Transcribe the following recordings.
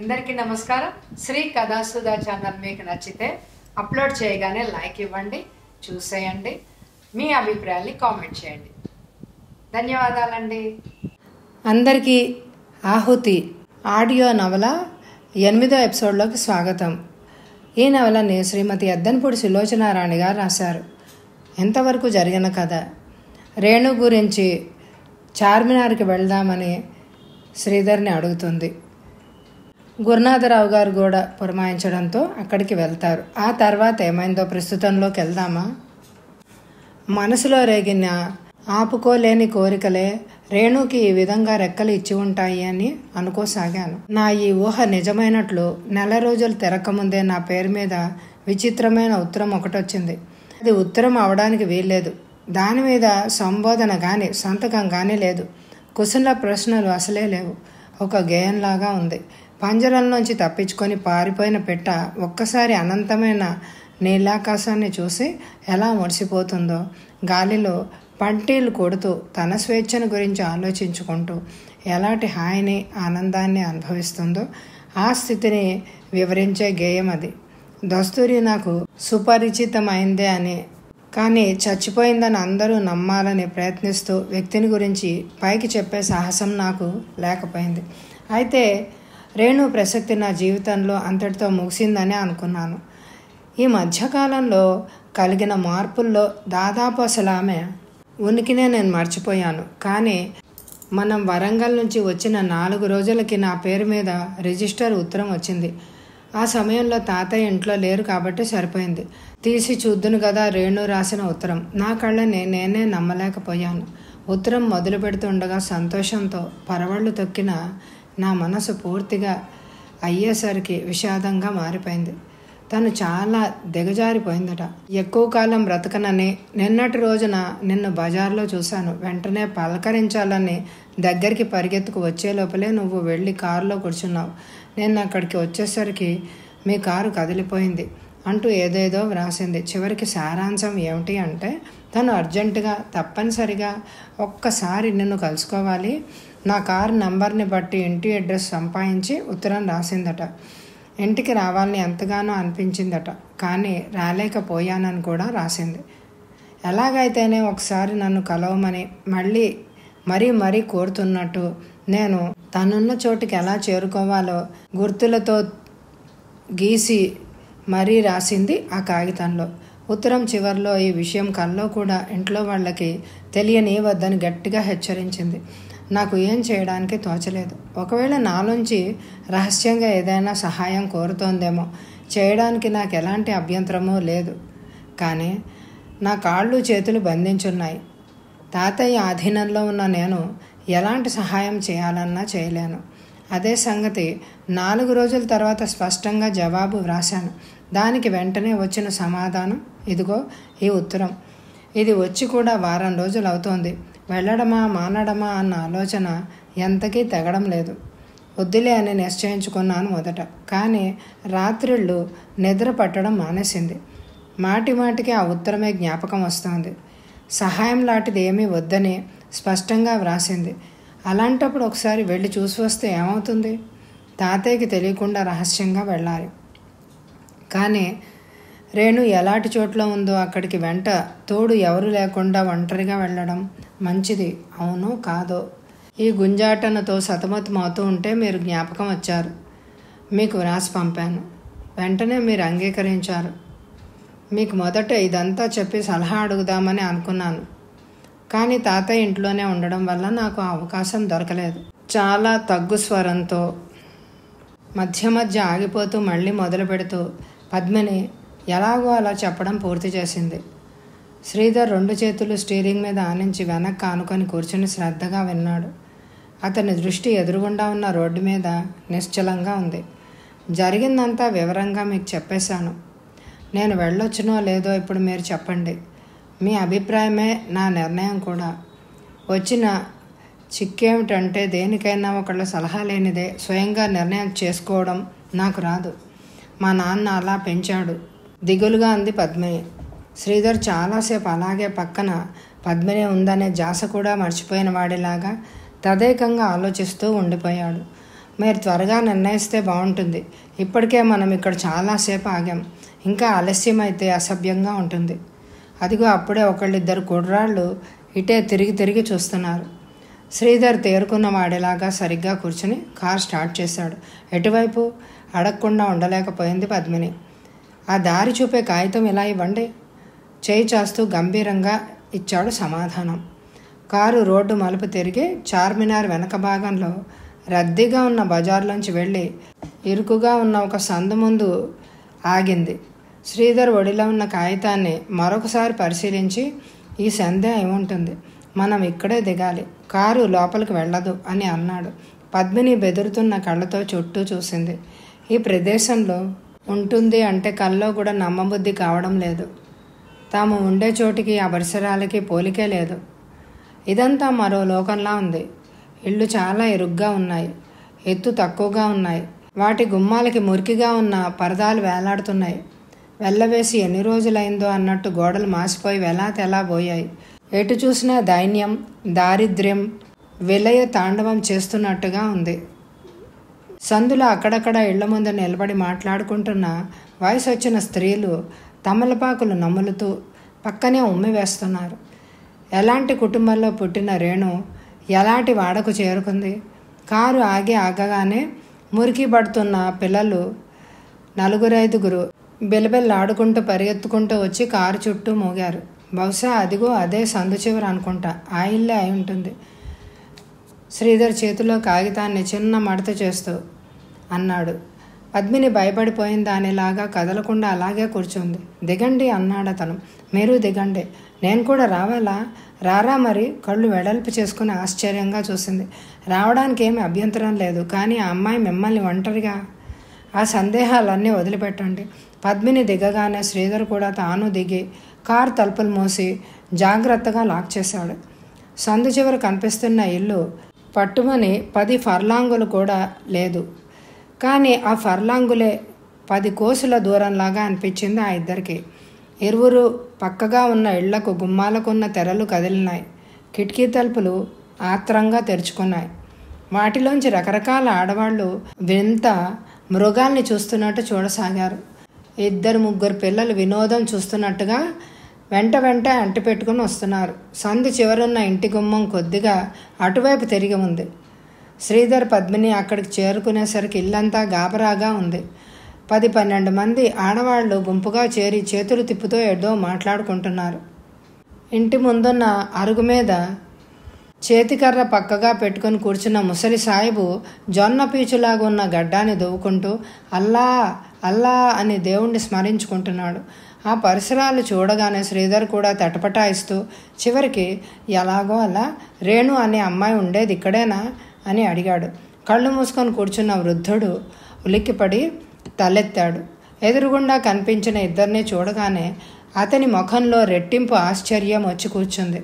అందరికీ నమస్కారం శ్రీ కథాసుధా ఛానల్ మీకు నచ్చితే అప్లోడ్ చేయగానే లైక్ ఇవ్వండి చూసేయండి మీ అభిప్రాయాన్ని కామెంట్ చేయండి ధన్యవాదాలండి అందరికీ ఆహుతి ఆడియో నవల ఎనిమిదో ఎపిసోడ్లోకి స్వాగతం ఈ నవలని శ్రీమతి అద్దన్పూడి సులోచనారాణి గారు రాశారు ఎంతవరకు జరిగిన కథ రేణు గురించి చార్మినార్కి వెళ్దామని శ్రీధర్ని అడుగుతుంది గురునాథరావు గారు కూడా పురమాయించడంతో అక్కడికి వెళ్తారు ఆ తర్వాత ఏమైందో ప్రస్తుతంలోకి వెళ్దామా మనసులో రేగిన ఆపుకోలేని కోరికలే రేణుకి ఈ విధంగా రెక్కలు ఇచ్చి ఉంటాయి అని అనుకోసాగాను నా ఈ ఊహ నిజమైనట్లు నెల రోజులు తిరగకముందే నా పేరు మీద విచిత్రమైన ఉత్తరం ఒకటొచ్చింది అది ఉత్తరం అవడానికి వీల్లేదు దాని మీద సంబోధన కానీ సంతకం కానీ లేదు కుశల ప్రశ్నలు అసలే లేవు ఒక గేయంలాగా ఉంది పంజరంలోంచి తప్పించుకొని పారిపోయిన పెట్ట ఒక్కసారి అనంతమైన నీలాకాశాన్ని చూసి ఎలా మురిసిపోతుందో గాలిలో పంటీలు కొడుతూ తన స్వేచ్ఛను గురించి ఆలోచించుకుంటూ ఎలాంటి హాయిని ఆనందాన్ని అనుభవిస్తుందో ఆ స్థితిని వివరించే గేయం అది దస్తూరి నాకు సుపరిచితమైందే అని కానీ చచ్చిపోయిందని అందరూ నమ్మాలని ప్రయత్నిస్తూ వ్యక్తిని గురించి పైకి చెప్పే సాహసం నాకు లేకపోయింది అయితే రేణు ప్రసక్తి నా జీవితంలో అంతటితో ముగిసిందని అనుకున్నాను ఈ మధ్యకాలంలో కలిగిన మార్పుల్లో దాదాపు అసలు ఆమె ఉనికినే నేను మర్చిపోయాను కానీ మనం వరంగల్ నుంచి వచ్చిన నాలుగు రోజులకి నా పేరు మీద రిజిస్టర్ ఉత్తరం వచ్చింది ఆ సమయంలో తాతయ్య ఇంట్లో లేరు కాబట్టి సరిపోయింది తీసి చూద్దును కదా రేణు రాసిన ఉత్తరం నా కళ్ళని నేనే నమ్మలేకపోయాను ఉత్తరం మొదలు పెడుతుండగా సంతోషంతో పరవళ్ళు తొక్కిన నా మనసు పూర్తిగా అయ్యేసరికి విషాదంగా మారిపోయింది తను చాలా దిగజారిపోయిందట ఎక్కువ కాలం బ్రతకనని నిన్నటి రోజున నిన్ను బజార్లో చూశాను వెంటనే పలకరించాలని దగ్గరికి పరిగెత్తుకు వచ్చే లోపలే నువ్వు వెళ్ళి కారులో కూర్చున్నావు నేను అక్కడికి వచ్చేసరికి మీ కారు కదిలిపోయింది అంటూ ఏదేదో వ్రాసింది చివరికి సారాంశం ఏమిటి అంటే తను అర్జెంటుగా తప్పనిసరిగా ఒక్కసారి నిన్ను కలుసుకోవాలి నా కార్ నంబర్ని బట్టి ఇంటి అడ్రస్ సంపాదించి ఉత్తరం రాసిందట ఇంటికి రావాలని ఎంతగానో అనిపించిందట కానీ రాలేకపోయానని కూడా రాసింది ఎలాగైతేనే ఒకసారి నన్ను కలవమని మళ్ళీ మరీ మరీ కోరుతున్నట్టు నేను తనున్న చోటుకి ఎలా చేరుకోవాలో గుర్తులతో గీసి మరీ రాసింది ఆ కాగితంలో ఉత్తరం చివరిలో ఈ విషయం కల్లో కూడా ఇంట్లో వాళ్ళకి తెలియని వద్దని గట్టిగా హెచ్చరించింది నాకు ఏం చేయడానికి తోచలేదు ఒకవేళ నాలోంచి రహస్యంగా ఏదైనా సహాయం కోరుతోందేమో చేయడానికి నాకు ఎలాంటి అభ్యంతరమూ లేదు కానీ నా కాళ్ళు చేతులు బంధించున్నాయి తాతయ్య ఆధీనంలో ఉన్న నేను ఎలాంటి సహాయం చేయాలన్నా చేయలేను అదే సంగతి నాలుగు రోజుల తర్వాత స్పష్టంగా జవాబు వ్రాశాను దానికి వెంటనే వచ్చిన సమాధానం ఇదిగో ఈ ఉత్తరం ఇది వచ్చి కూడా వారం రోజులు అవుతోంది వెళ్ళడమా మానడమా అన్న ఆలోచన ఎంతకీ తెగడం లేదు వద్దులే అని నిశ్చయించుకున్నాను మొదట కానీ రాత్రిళ్ళు నిద్ర పట్టడం మానేసింది మాటి మాటికి ఆ ఉత్తరమే జ్ఞాపకం వస్తుంది సహాయం లాంటిది ఏమీ వద్దని స్పష్టంగా వ్రాసింది అలాంటప్పుడు ఒకసారి వెళ్ళి చూసి వస్తే ఏమవుతుంది తాతయ్యకి తెలియకుండా రహస్యంగా వెళ్ళాలి కానీ రేణు ఎలాంటి చోట్ల ఉందో అక్కడికి వెంట తోడు ఎవరు లేకుండా ఒంటరిగా వెళ్ళడం మంచిది అవును కాదో ఈ గుంజాటనతో సతమతమవుతూ ఉంటే మీరు జ్ఞాపకం వచ్చారు మీకు వ్రాసి పంపాను వెంటనే మీరు అంగీకరించారు మీకు మొదట ఇదంతా చెప్పి సలహా అడుగుదామని అనుకున్నాను కానీ తాతయ్య ఇంట్లోనే ఉండడం వల్ల నాకు అవకాశం దొరకలేదు చాలా తగ్గు స్వరంతో మధ్య మధ్య ఆగిపోతూ మళ్ళీ మొదలు పెడుతూ పద్మని ఎలాగో అలా చెప్పడం పూర్తి చేసింది శ్రీధర్ రెండు చేతులు స్టీరింగ్ మీద ఆనించి వెనక్కి ఆనుకొని కూర్చుని శ్రద్ధగా విన్నాడు అతని దృష్టి ఎదురుగుండా ఉన్న రోడ్డు మీద నిశ్చలంగా ఉంది జరిగిందంతా వివరంగా మీకు చెప్పేశాను నేను వెళ్ళొచ్చునో లేదో ఇప్పుడు మీరు చెప్పండి మీ అభిప్రాయమే నా నిర్ణయం కూడా వచ్చిన చిక్కేమిటంటే దేనికైనా ఒకళ్ళ సలహా లేనిదే స్వయంగా నిర్ణయం చేసుకోవడం నాకు రాదు మా నాన్న అలా పెంచాడు దిగులుగా అంది పద్మిని శ్రీధర్ చాలాసేపు అలాగే పక్కన పద్మిని ఉందనే జాస కూడా మర్చిపోయిన వాడిలాగా తదేకంగా ఆలోచిస్తూ ఉండిపోయాడు మీరు త్వరగా నిర్ణయిస్తే బాగుంటుంది ఇప్పటికే మనం ఇక్కడ చాలాసేపు ఆగాం ఇంకా ఆలస్యమైతే అసభ్యంగా ఉంటుంది అదిగో అప్పుడే ఒకళ్ళిద్దరు కుర్రాళ్ళు ఇటే తిరిగి తిరిగి చూస్తున్నారు శ్రీధర్ తేరుకున్న వాడిలాగా సరిగ్గా కూర్చుని కార్ స్టార్ట్ చేశాడు ఎటువైపు అడగకుండా ఉండలేకపోయింది పద్మిని ఆ దారి చూపే కాగితం ఇలా ఇవ్వండి చేయి చాస్తూ గంభీరంగా ఇచ్చాడు సమాధానం కారు రోడ్డు మలుపు తిరిగి చార్మినార్ వెనక భాగంలో రద్దీగా ఉన్న బజార్లోంచి వెళ్ళి ఇరుకుగా ఉన్న ఒక సందు ముందు ఆగింది శ్రీధర్ ఒడిలో ఉన్న కాగితాన్ని మరొకసారి పరిశీలించి ఈ సందే ఏముంటుంది మనం ఇక్కడే దిగాలి కారు లోపలికి వెళ్ళదు అని అన్నాడు పద్మిని బెదురుతున్న కళ్ళతో చుట్టూ చూసింది ఈ ప్రదేశంలో ఉంటుంది అంటే కల్లో కూడా నమ్మబుద్ధి కావడం లేదు తాము ఉండే చోటికి ఆ పరిసరాలకి పోలికే లేదు ఇదంతా మరో లోకంలా ఉంది ఇళ్ళు చాలా ఎరుగ్గా ఉన్నాయి ఎత్తు తక్కువగా ఉన్నాయి వాటి గుమ్మాలకి మురికిగా ఉన్న పరదాలు వేలాడుతున్నాయి వెళ్ళవేసి ఎన్ని రోజులైందో అన్నట్టు గోడలు మాసిపోయి వెలా తెలా పోయాయి ఎటు చూసినా దైన్యం దారిద్ర్యం విలయ తాండవం చేస్తున్నట్టుగా ఉంది సందులో అక్కడక్కడ ఇళ్ల ముందు నిలబడి మాట్లాడుకుంటున్న వయసు వచ్చిన స్త్రీలు తమలపాకులు నములుతూ పక్కనే ఉమ్మి వేస్తున్నారు ఎలాంటి కుటుంబంలో పుట్టిన రేణు ఎలాంటి వాడకు చేరుకుంది కారు ఆగి ఆగగానే మురికి పడుతున్న పిల్లలు నలుగురైదుగురు బిలబిల్లాడుకుంటూ పరిగెత్తుకుంటూ వచ్చి కారు చుట్టూ మోగారు బహుశా అదిగో అదే సందు చివరు అనుకుంటా ఆ ఇల్లే అయి ఉంటుంది శ్రీధర్ చేతిలో కాగితాన్ని చిన్న మడత చేస్తూ అన్నాడు పద్మిని భయపడిపోయిన దానిలాగా కదలకుండా అలాగే కూర్చుంది దిగండి అన్నాడు అతను మీరు దిగండి నేను కూడా రావాలా రారా మరి కళ్ళు వెడల్పు చేసుకుని ఆశ్చర్యంగా చూసింది రావడానికి ఏమి అభ్యంతరం లేదు కానీ ఆ అమ్మాయి మిమ్మల్ని ఒంటరిగా ఆ సందేహాలన్నీ వదిలిపెట్టండి పద్మిని దిగగానే శ్రీధర్ కూడా తాను దిగి కార్ తలుపులు మూసి జాగ్రత్తగా లాక్ చేశాడు సందు చివర కనిపిస్తున్న ఇల్లు పట్టుమని పది ఫర్లాంగులు కూడా లేదు కానీ ఆ ఫర్లాంగులే పది కోసుల దూరంలాగా అనిపించింది ఆ ఇద్దరికి ఇరువురు పక్కగా ఉన్న ఇళ్లకు గుమ్మాలకున్న తెరలు కదిలినాయి కిటికీ తలుపులు ఆత్రంగా తెరుచుకున్నాయి వాటిలోంచి రకరకాల ఆడవాళ్ళు వింత మృగాల్ని చూస్తున్నట్టు చూడసాగారు ఇద్దరు ముగ్గురు పిల్లలు వినోదం చూస్తున్నట్టుగా వెంట వెంట అంటిపెట్టుకుని వస్తున్నారు సంధి చివరున్న ఇంటి గుమ్మం కొద్దిగా అటువైపు తిరిగి ఉంది శ్రీధర్ పద్మిని అక్కడికి చేరుకునేసరికి ఇల్లంతా గాబరాగా ఉంది పది పన్నెండు మంది ఆడవాళ్లు గుంపుగా చేరి చేతులు తిప్పుతో ఎడ్డో మాట్లాడుకుంటున్నారు ఇంటి ముందున్న అరుగు మీద చేతికర్ర పక్కగా పెట్టుకుని కూర్చున్న ముసలి సాయిబు జొన్న పీచులాగా ఉన్న గడ్డాన్ని దువ్వుకుంటూ అల్లా అల్లా అని దేవుణ్ణి స్మరించుకుంటున్నాడు ఆ పరిసరాలు చూడగానే శ్రీధర్ కూడా తటపటాయిస్తూ చివరికి ఎలాగో అలా రేణు అనే అమ్మాయి ఉండేది ఇక్కడేనా అని అడిగాడు కళ్ళు మూసుకొని కూర్చున్న వృద్ధుడు ఉలిక్కిపడి తలెత్తాడు ఎదురుగుండా కనిపించిన ఇద్దరిని చూడగానే అతని ముఖంలో రెట్టింపు ఆశ్చర్యం వచ్చి కూర్చుంది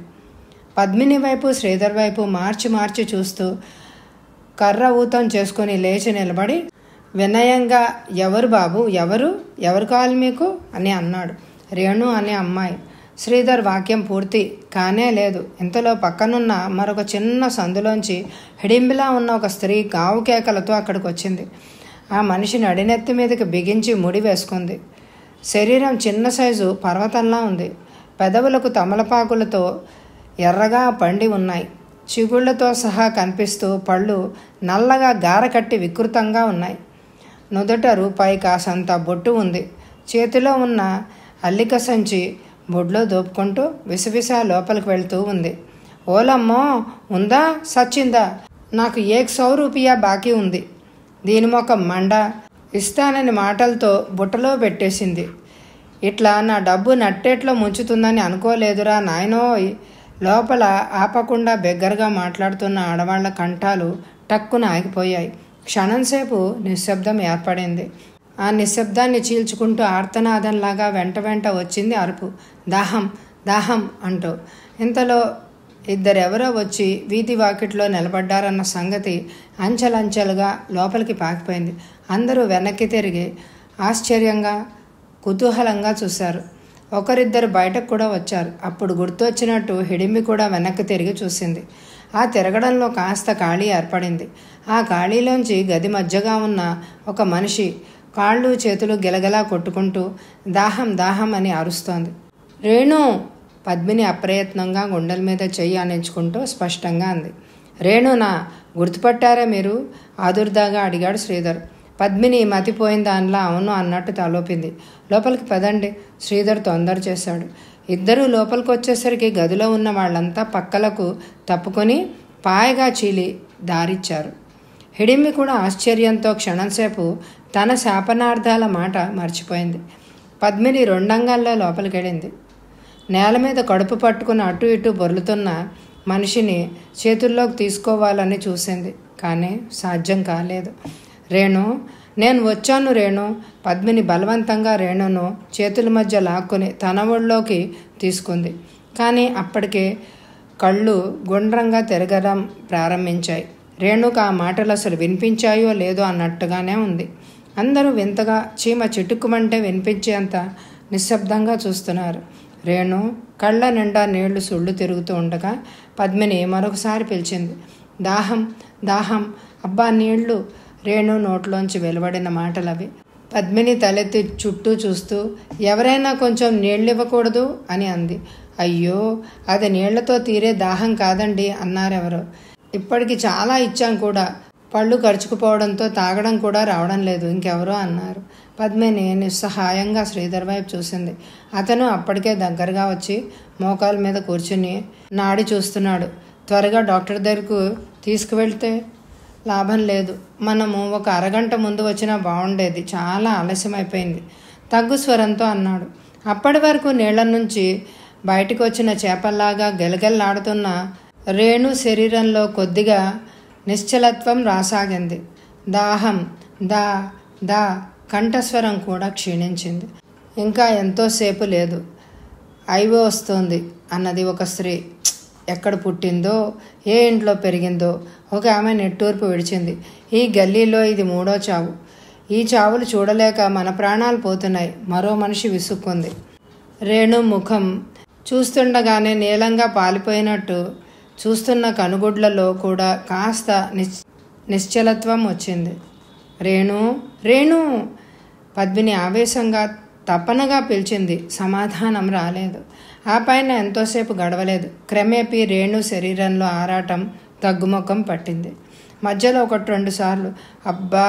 పద్మిని వైపు శ్రీధర్ వైపు మార్చి మార్చి చూస్తూ కర్ర ఊతం చేసుకుని లేచి నిలబడి వినయంగా ఎవరు బాబు ఎవరు ఎవరు కావాలి మీకు అని అన్నాడు రేణు అనే అమ్మాయి శ్రీధర్ వాక్యం పూర్తి కానే లేదు ఇంతలో పక్కనున్న మరొక చిన్న సందులోంచి హిడింబిలా ఉన్న ఒక స్త్రీ గావు కేకలతో అక్కడికి వచ్చింది ఆ మనిషి నడినెత్తి మీదకి బిగించి ముడి వేసుకుంది శరీరం చిన్న సైజు పర్వతంలా ఉంది పెదవులకు తమలపాకులతో ఎర్రగా పండి ఉన్నాయి చిగుళ్లతో సహా కనిపిస్తూ పళ్ళు నల్లగా గారకట్టి వికృతంగా ఉన్నాయి నుదుట రూపాయి కాసంత బొట్టు ఉంది చేతిలో ఉన్న అల్లిక సంచి బొడ్లో దోపుకుంటూ విసవిస లోపలికి వెళ్తూ ఉంది ఓలమ్మో ఉందా సచ్చిందా నాకు ఏక్ సౌ రూపీయా బాకీ ఉంది దీని మొక్క మండ ఇస్తానని మాటలతో బుట్టలో పెట్టేసింది ఇట్లా నా డబ్బు నట్టేట్లో ముంచుతుందని అనుకోలేదురా నాయనో లోపల ఆపకుండా బెగ్గరగా మాట్లాడుతున్న ఆడవాళ్ల కంఠాలు టక్కున ఆగిపోయాయి క్షణంసేపు నిశ్శబ్దం ఏర్పడింది ఆ నిశ్శబ్దాన్ని చీల్చుకుంటూ ఆర్తనాదంలాగా వెంట వెంట వచ్చింది అరుపు దాహం దాహం అంటూ ఇంతలో ఇద్దరెవరో వచ్చి వీధి వాకిట్లో నిలబడ్డారన్న సంగతి అంచెలంచెలుగా లోపలికి పాకిపోయింది అందరూ వెనక్కి తిరిగి ఆశ్చర్యంగా కుతూహలంగా చూశారు ఒకరిద్దరు బయటకు కూడా వచ్చారు అప్పుడు గుర్తొచ్చినట్టు హిడింబి కూడా వెనక్కి తిరిగి చూసింది ఆ తిరగడంలో కాస్త ఖాళీ ఏర్పడింది ఆ ఖాళీలోంచి గది మధ్యగా ఉన్న ఒక మనిషి కాళ్ళు చేతులు గెలగలా కొట్టుకుంటూ దాహం దాహం అని అరుస్తోంది రేణు పద్మిని అప్రయత్నంగా గుండెల మీద చెయ్యి అనించుకుంటూ స్పష్టంగా అంది రేణునా గుర్తుపట్టారా మీరు ఆదుర్దాగా అడిగాడు శ్రీధర్ పద్మిని మతిపోయిన దానిలా అవును అన్నట్టు తలోపింది లోపలికి పదండి శ్రీధర్ తొందర చేశాడు ఇద్దరూ లోపలికి వచ్చేసరికి గదిలో ఉన్న వాళ్ళంతా పక్కలకు తప్పుకొని పాయగా చీలి దారిచ్చారు హిడింబి కూడా ఆశ్చర్యంతో క్షణంసేపు తన శాపనార్థాల మాట మర్చిపోయింది పద్మిని రెండంగాల్లో లోపలికెళ్ళింది నేల మీద కడుపు పట్టుకుని అటు ఇటు బొర్లుతున్న మనిషిని చేతుల్లోకి తీసుకోవాలని చూసింది కానీ సాధ్యం కాలేదు రేణు నేను వచ్చాను రేణు పద్మిని బలవంతంగా రేణును చేతుల మధ్య లాక్కుని తన ఒళ్ళోకి తీసుకుంది కానీ అప్పటికే కళ్ళు గుండ్రంగా తిరగడం ప్రారంభించాయి రేణుకు ఆ మాటలు అసలు వినిపించాయో లేదో అన్నట్టుగానే ఉంది అందరూ వింతగా చీమ చిటుక్కుమంటే వినిపించేంత నిశ్శబ్దంగా చూస్తున్నారు రేణు కళ్ళ నిండా నీళ్లు సుళ్ళు తిరుగుతూ ఉండగా పద్మిని మరొకసారి పిలిచింది దాహం దాహం అబ్బా నీళ్లు రేణు నోట్లోంచి వెలువడిన మాటలవి పద్మిని తలెత్తి చుట్టూ చూస్తూ ఎవరైనా కొంచెం నీళ్ళు ఇవ్వకూడదు అని అంది అయ్యో అది నీళ్లతో తీరే దాహం కాదండి అన్నారెవరో ఇప్పటికి చాలా ఇచ్చాం కూడా పళ్ళు గడుచుకుపోవడంతో తాగడం కూడా రావడం లేదు ఇంకెవరో అన్నారు పద్మిని నిస్సహాయంగా శ్రీధర్ వైపు చూసింది అతను అప్పటికే దగ్గరగా వచ్చి మోకాల మీద కూర్చుని నాడి చూస్తున్నాడు త్వరగా డాక్టర్ దగ్గరకు తీసుకువెళ్తే లాభం లేదు మనము ఒక అరగంట ముందు వచ్చినా బాగుండేది చాలా ఆలస్యమైపోయింది తగ్గు స్వరంతో అన్నాడు అప్పటి వరకు నీళ్ల నుంచి బయటకు వచ్చిన చేపల్లాగా గెలగెల్లాడుతున్న రేణు శరీరంలో కొద్దిగా నిశ్చలత్వం రాసాగింది దాహం దా దా కంఠస్వరం కూడా క్షీణించింది ఇంకా ఎంతోసేపు లేదు ఐవో వస్తోంది అన్నది ఒక స్త్రీ ఎక్కడ పుట్టిందో ఏ ఇంట్లో పెరిగిందో ఒక ఆమె నెట్టూర్పు విడిచింది ఈ గల్లీలో ఇది మూడో చావు ఈ చావులు చూడలేక మన ప్రాణాలు పోతున్నాయి మరో మనిషి విసుక్కుంది రేణు ముఖం చూస్తుండగానే నీలంగా పాలిపోయినట్టు చూస్తున్న కనుగుడ్లలో కూడా కాస్త నిశ్చలత్వం వచ్చింది రేణు రేణు పద్మిని ఆవేశంగా తపనగా పిలిచింది సమాధానం రాలేదు ఆ పైన ఎంతోసేపు గడవలేదు క్రమేపీ రేణు శరీరంలో ఆరాటం తగ్గుముఖం పట్టింది మధ్యలో ఒకటి రెండు సార్లు అబ్బా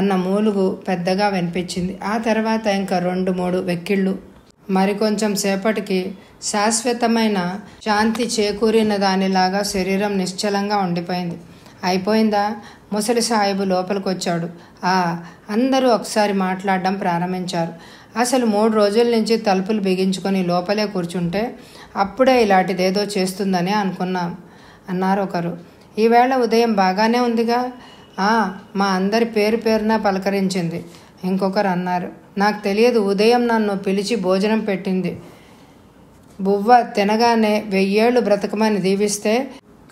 అన్న మూలుగు పెద్దగా వినిపించింది ఆ తర్వాత ఇంకా రెండు మూడు వెక్కిళ్ళు మరికొంచెం సేపటికి శాశ్వతమైన శాంతి చేకూరిన దానిలాగా శరీరం నిశ్చలంగా ఉండిపోయింది అయిపోయిందా ముసలి సాహిబు లోపలికి వచ్చాడు ఆ అందరూ ఒకసారి మాట్లాడడం ప్రారంభించారు అసలు మూడు రోజుల నుంచి తలుపులు బిగించుకొని లోపలే కూర్చుంటే అప్పుడే ఇలాంటిదేదో చేస్తుందని అనుకున్నాం అన్నారు ఒకరు ఈవేళ ఉదయం బాగానే ఉందిగా మా అందరి పేరు పేరున పలకరించింది ఇంకొకరు అన్నారు నాకు తెలియదు ఉదయం నన్ను పిలిచి భోజనం పెట్టింది బువ్వ తినగానే వెయ్యేళ్ళు బ్రతకమని దీవిస్తే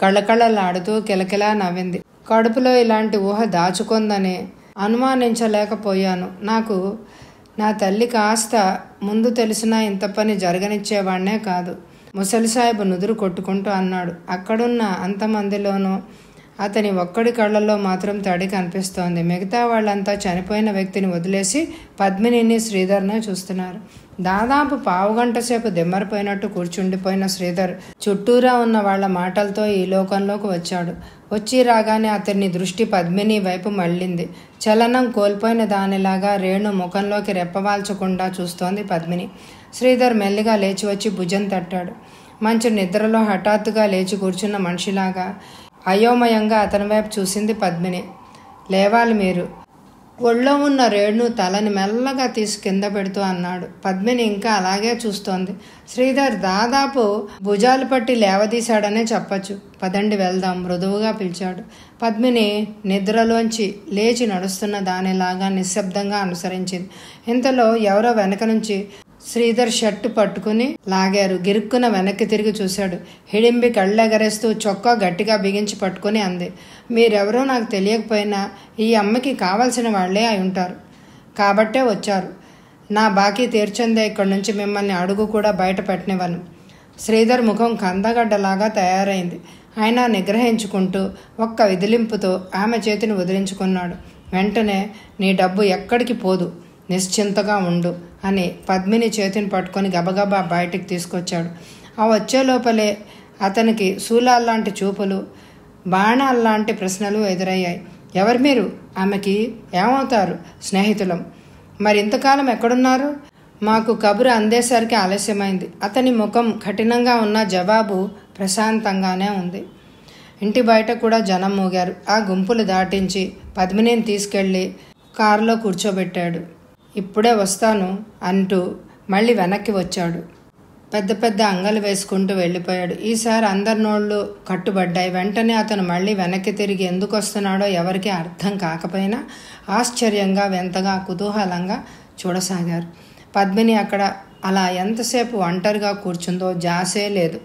కళ్ళకళ్ళలాడుతూ కిలకిలా నవ్వింది కడుపులో ఇలాంటి ఊహ దాచుకుందని అనుమానించలేకపోయాను నాకు నా తల్లి కాస్త ముందు తెలిసినా ఇంత పని జరగనిచ్చేవాడినే కాదు ముసలి నుదురు కొట్టుకుంటూ అన్నాడు అక్కడున్న అంతమందిలోనూ అతని ఒక్కడి కళ్ళల్లో మాత్రం తడి కనిపిస్తోంది మిగతా వాళ్ళంతా చనిపోయిన వ్యక్తిని వదిలేసి పద్మినిని శ్రీధర్ను చూస్తున్నారు దాదాపు పావుగంట సేపు దిమ్మరిపోయినట్టు కూర్చుండిపోయిన శ్రీధర్ చుట్టూరా ఉన్న వాళ్ల మాటలతో ఈ లోకంలోకి వచ్చాడు వచ్చి రాగానే అతని దృష్టి పద్మిని వైపు మళ్ళింది చలనం కోల్పోయిన దానిలాగా రేణు ముఖంలోకి రెప్పవాల్చకుండా చూస్తోంది పద్మిని శ్రీధర్ మెల్లిగా లేచి వచ్చి భుజం తట్టాడు మంచి నిద్రలో హఠాత్తుగా లేచి కూర్చున్న మనిషిలాగా అయోమయంగా అతని వైపు చూసింది పద్మిని లేవాలి మీరు ఒళ్ళో ఉన్న రేణు తలని మెల్లగా తీసి కింద పెడుతూ అన్నాడు పద్మిని ఇంకా అలాగే చూస్తోంది శ్రీధర్ దాదాపు భుజాలు పట్టి లేవదీశాడనే చెప్పచ్చు పదండి వెళ్దాం మృదువుగా పిలిచాడు పద్మిని నిద్రలోంచి లేచి నడుస్తున్న దానిలాగా నిశ్శబ్దంగా అనుసరించింది ఇంతలో ఎవరో వెనక నుంచి శ్రీధర్ షర్టు పట్టుకుని లాగారు గిరుక్కున వెనక్కి తిరిగి చూశాడు హిడింబి కళ్ళెగరేస్తూ చొక్కా గట్టిగా బిగించి పట్టుకుని అంది మీరెవరో నాకు తెలియకపోయినా ఈ అమ్మకి కావలసిన వాళ్లే అయి ఉంటారు కాబట్టే వచ్చారు నా బాకీ తీర్చందే ఇక్కడి నుంచి మిమ్మల్ని అడుగు కూడా బయట పెట్టినవను శ్రీధర్ ముఖం కందగడ్డలాగా తయారైంది ఆయన నిగ్రహించుకుంటూ ఒక్క విదిలింపుతో ఆమె చేతిని వదిలించుకున్నాడు వెంటనే నీ డబ్బు ఎక్కడికి పోదు నిశ్చింతగా ఉండు అని పద్మిని చేతిని పట్టుకొని గబగబా బయటికి తీసుకొచ్చాడు ఆ వచ్చే లోపలే అతనికి శూలాల్లాంటి చూపులు బాణాల్లాంటి ప్రశ్నలు ఎదురయ్యాయి ఎవరు మీరు ఆమెకి ఏమవుతారు స్నేహితులం మరి ఇంతకాలం ఎక్కడున్నారు మాకు కబురు అందేసరికి ఆలస్యమైంది అతని ముఖం కఠినంగా ఉన్న జవాబు ప్రశాంతంగానే ఉంది ఇంటి బయట కూడా జనం మూగారు ఆ గుంపులు దాటించి పద్మినిని తీసుకెళ్ళి కారులో కూర్చోబెట్టాడు ఇప్పుడే వస్తాను అంటూ మళ్ళీ వెనక్కి వచ్చాడు పెద్ద పెద్ద అంగలు వేసుకుంటూ వెళ్ళిపోయాడు ఈసారి అందరి నోళ్ళు కట్టుబడ్డాయి వెంటనే అతను మళ్ళీ వెనక్కి తిరిగి ఎందుకు వస్తున్నాడో ఎవరికీ అర్థం కాకపోయినా ఆశ్చర్యంగా వింతగా కుతూహలంగా చూడసాగారు పద్మిని అక్కడ అలా ఎంతసేపు ఒంటరిగా కూర్చుందో జాసే లేదు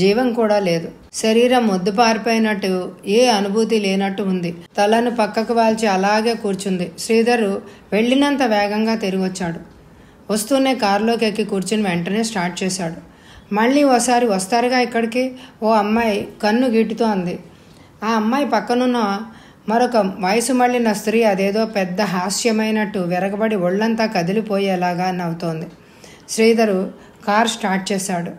జీవం కూడా లేదు శరీరం ముద్దుపారిపోయినట్టు ఏ అనుభూతి లేనట్టు ఉంది తలను పక్కకు వాల్చి అలాగే కూర్చుంది శ్రీధరు వెళ్ళినంత వేగంగా తిరిగొచ్చాడు వస్తూనే కారులోకి ఎక్కి కూర్చుని వెంటనే స్టార్ట్ చేశాడు మళ్ళీ ఓసారి వస్తారుగా ఇక్కడికి ఓ అమ్మాయి కన్ను గిట్టుతో అంది ఆ అమ్మాయి పక్కనున్న మరొక వయసు మళ్ళిన స్త్రీ అదేదో పెద్ద హాస్యమైనట్టు విరగబడి ఒళ్ళంతా కదిలిపోయేలాగా నవ్వుతోంది శ్రీధరు కార్ స్టార్ట్ చేశాడు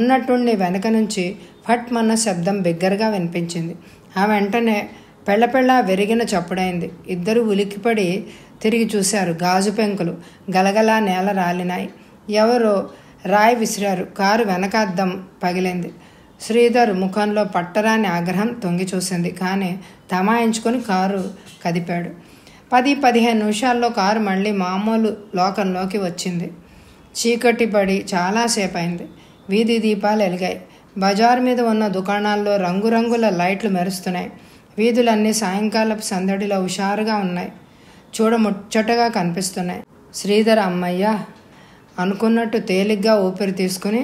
ఉన్నట్టుండి వెనక నుంచి ఫట్ మన్న శబ్దం బిగ్గరగా వినిపించింది ఆ వెంటనే పెళ్ళపెళ్ళ విరిగిన చప్పుడైంది ఇద్దరు ఉలిక్కిపడి తిరిగి చూశారు గాజు పెంకులు గలగలా నేల రాలినాయి ఎవరో రాయి విసిరారు కారు వెనక అద్దం పగిలింది శ్రీధర్ ముఖంలో పట్టరాని ఆగ్రహం తొంగి చూసింది కానీ తమాయించుకొని కారు కదిపాడు పది పదిహేను నిమిషాల్లో కారు మళ్ళీ మామూలు లోకంలోకి వచ్చింది చీకటి పడి చాలాసేపు అయింది వీధి దీపాలు ఎలిగాయి బజార్ మీద ఉన్న దుకాణాల్లో రంగురంగుల లైట్లు మెరుస్తున్నాయి వీధులన్నీ సాయంకాలపు సందడిలో హుషారుగా ఉన్నాయి చూడ ముచ్చటగా కనిపిస్తున్నాయి శ్రీధర్ అమ్మయ్య అనుకున్నట్టు తేలిగ్గా ఊపిరి తీసుకుని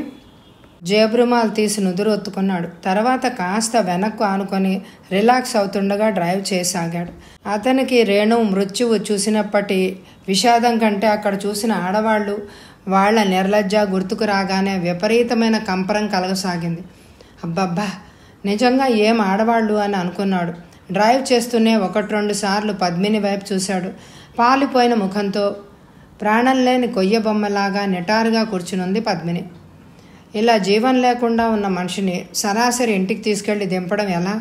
జేబ్రుమాలు తీసి నుదురొత్తుకున్నాడు తర్వాత కాస్త వెనక్కు ఆనుకొని రిలాక్స్ అవుతుండగా డ్రైవ్ చేసాగాడు అతనికి రేణు మృత్యువు చూసినప్పటి విషాదం కంటే అక్కడ చూసిన ఆడవాళ్ళు వాళ్ల నిర్లజ్జ గుర్తుకు రాగానే విపరీతమైన కంపరం కలగసాగింది అబ్బబ్బా నిజంగా ఏం ఆడవాళ్ళు అని అనుకున్నాడు డ్రైవ్ చేస్తూనే ఒకటి రెండు సార్లు పద్మిని వైపు చూశాడు పాలిపోయిన ముఖంతో ప్రాణం లేని కొయ్య బొమ్మలాగా నిటారుగా కూర్చునుంది పద్మిని ఇలా జీవం లేకుండా ఉన్న మనిషిని సరాసరి ఇంటికి తీసుకెళ్లి దింపడం ఎలా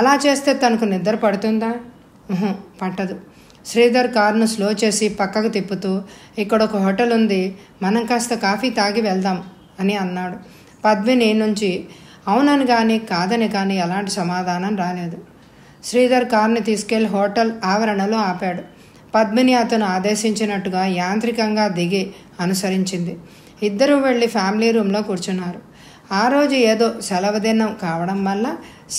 అలా చేస్తే తనకు నిద్ర పడుతుందా పట్టదు శ్రీధర్ కారును స్లో చేసి పక్కకు తిప్పుతూ ఇక్కడ ఒక హోటల్ ఉంది మనం కాస్త కాఫీ తాగి వెళ్దాం అని అన్నాడు పద్మిని నుంచి అవునని కానీ కాదని కానీ ఎలాంటి సమాధానం రాలేదు శ్రీధర్ కారుని తీసుకెళ్లి హోటల్ ఆవరణలో ఆపాడు పద్మిని అతను ఆదేశించినట్టుగా యాంత్రికంగా దిగి అనుసరించింది ఇద్దరు వెళ్ళి ఫ్యామిలీ రూమ్లో కూర్చున్నారు ఆ రోజు ఏదో సెలవు దినం కావడం వల్ల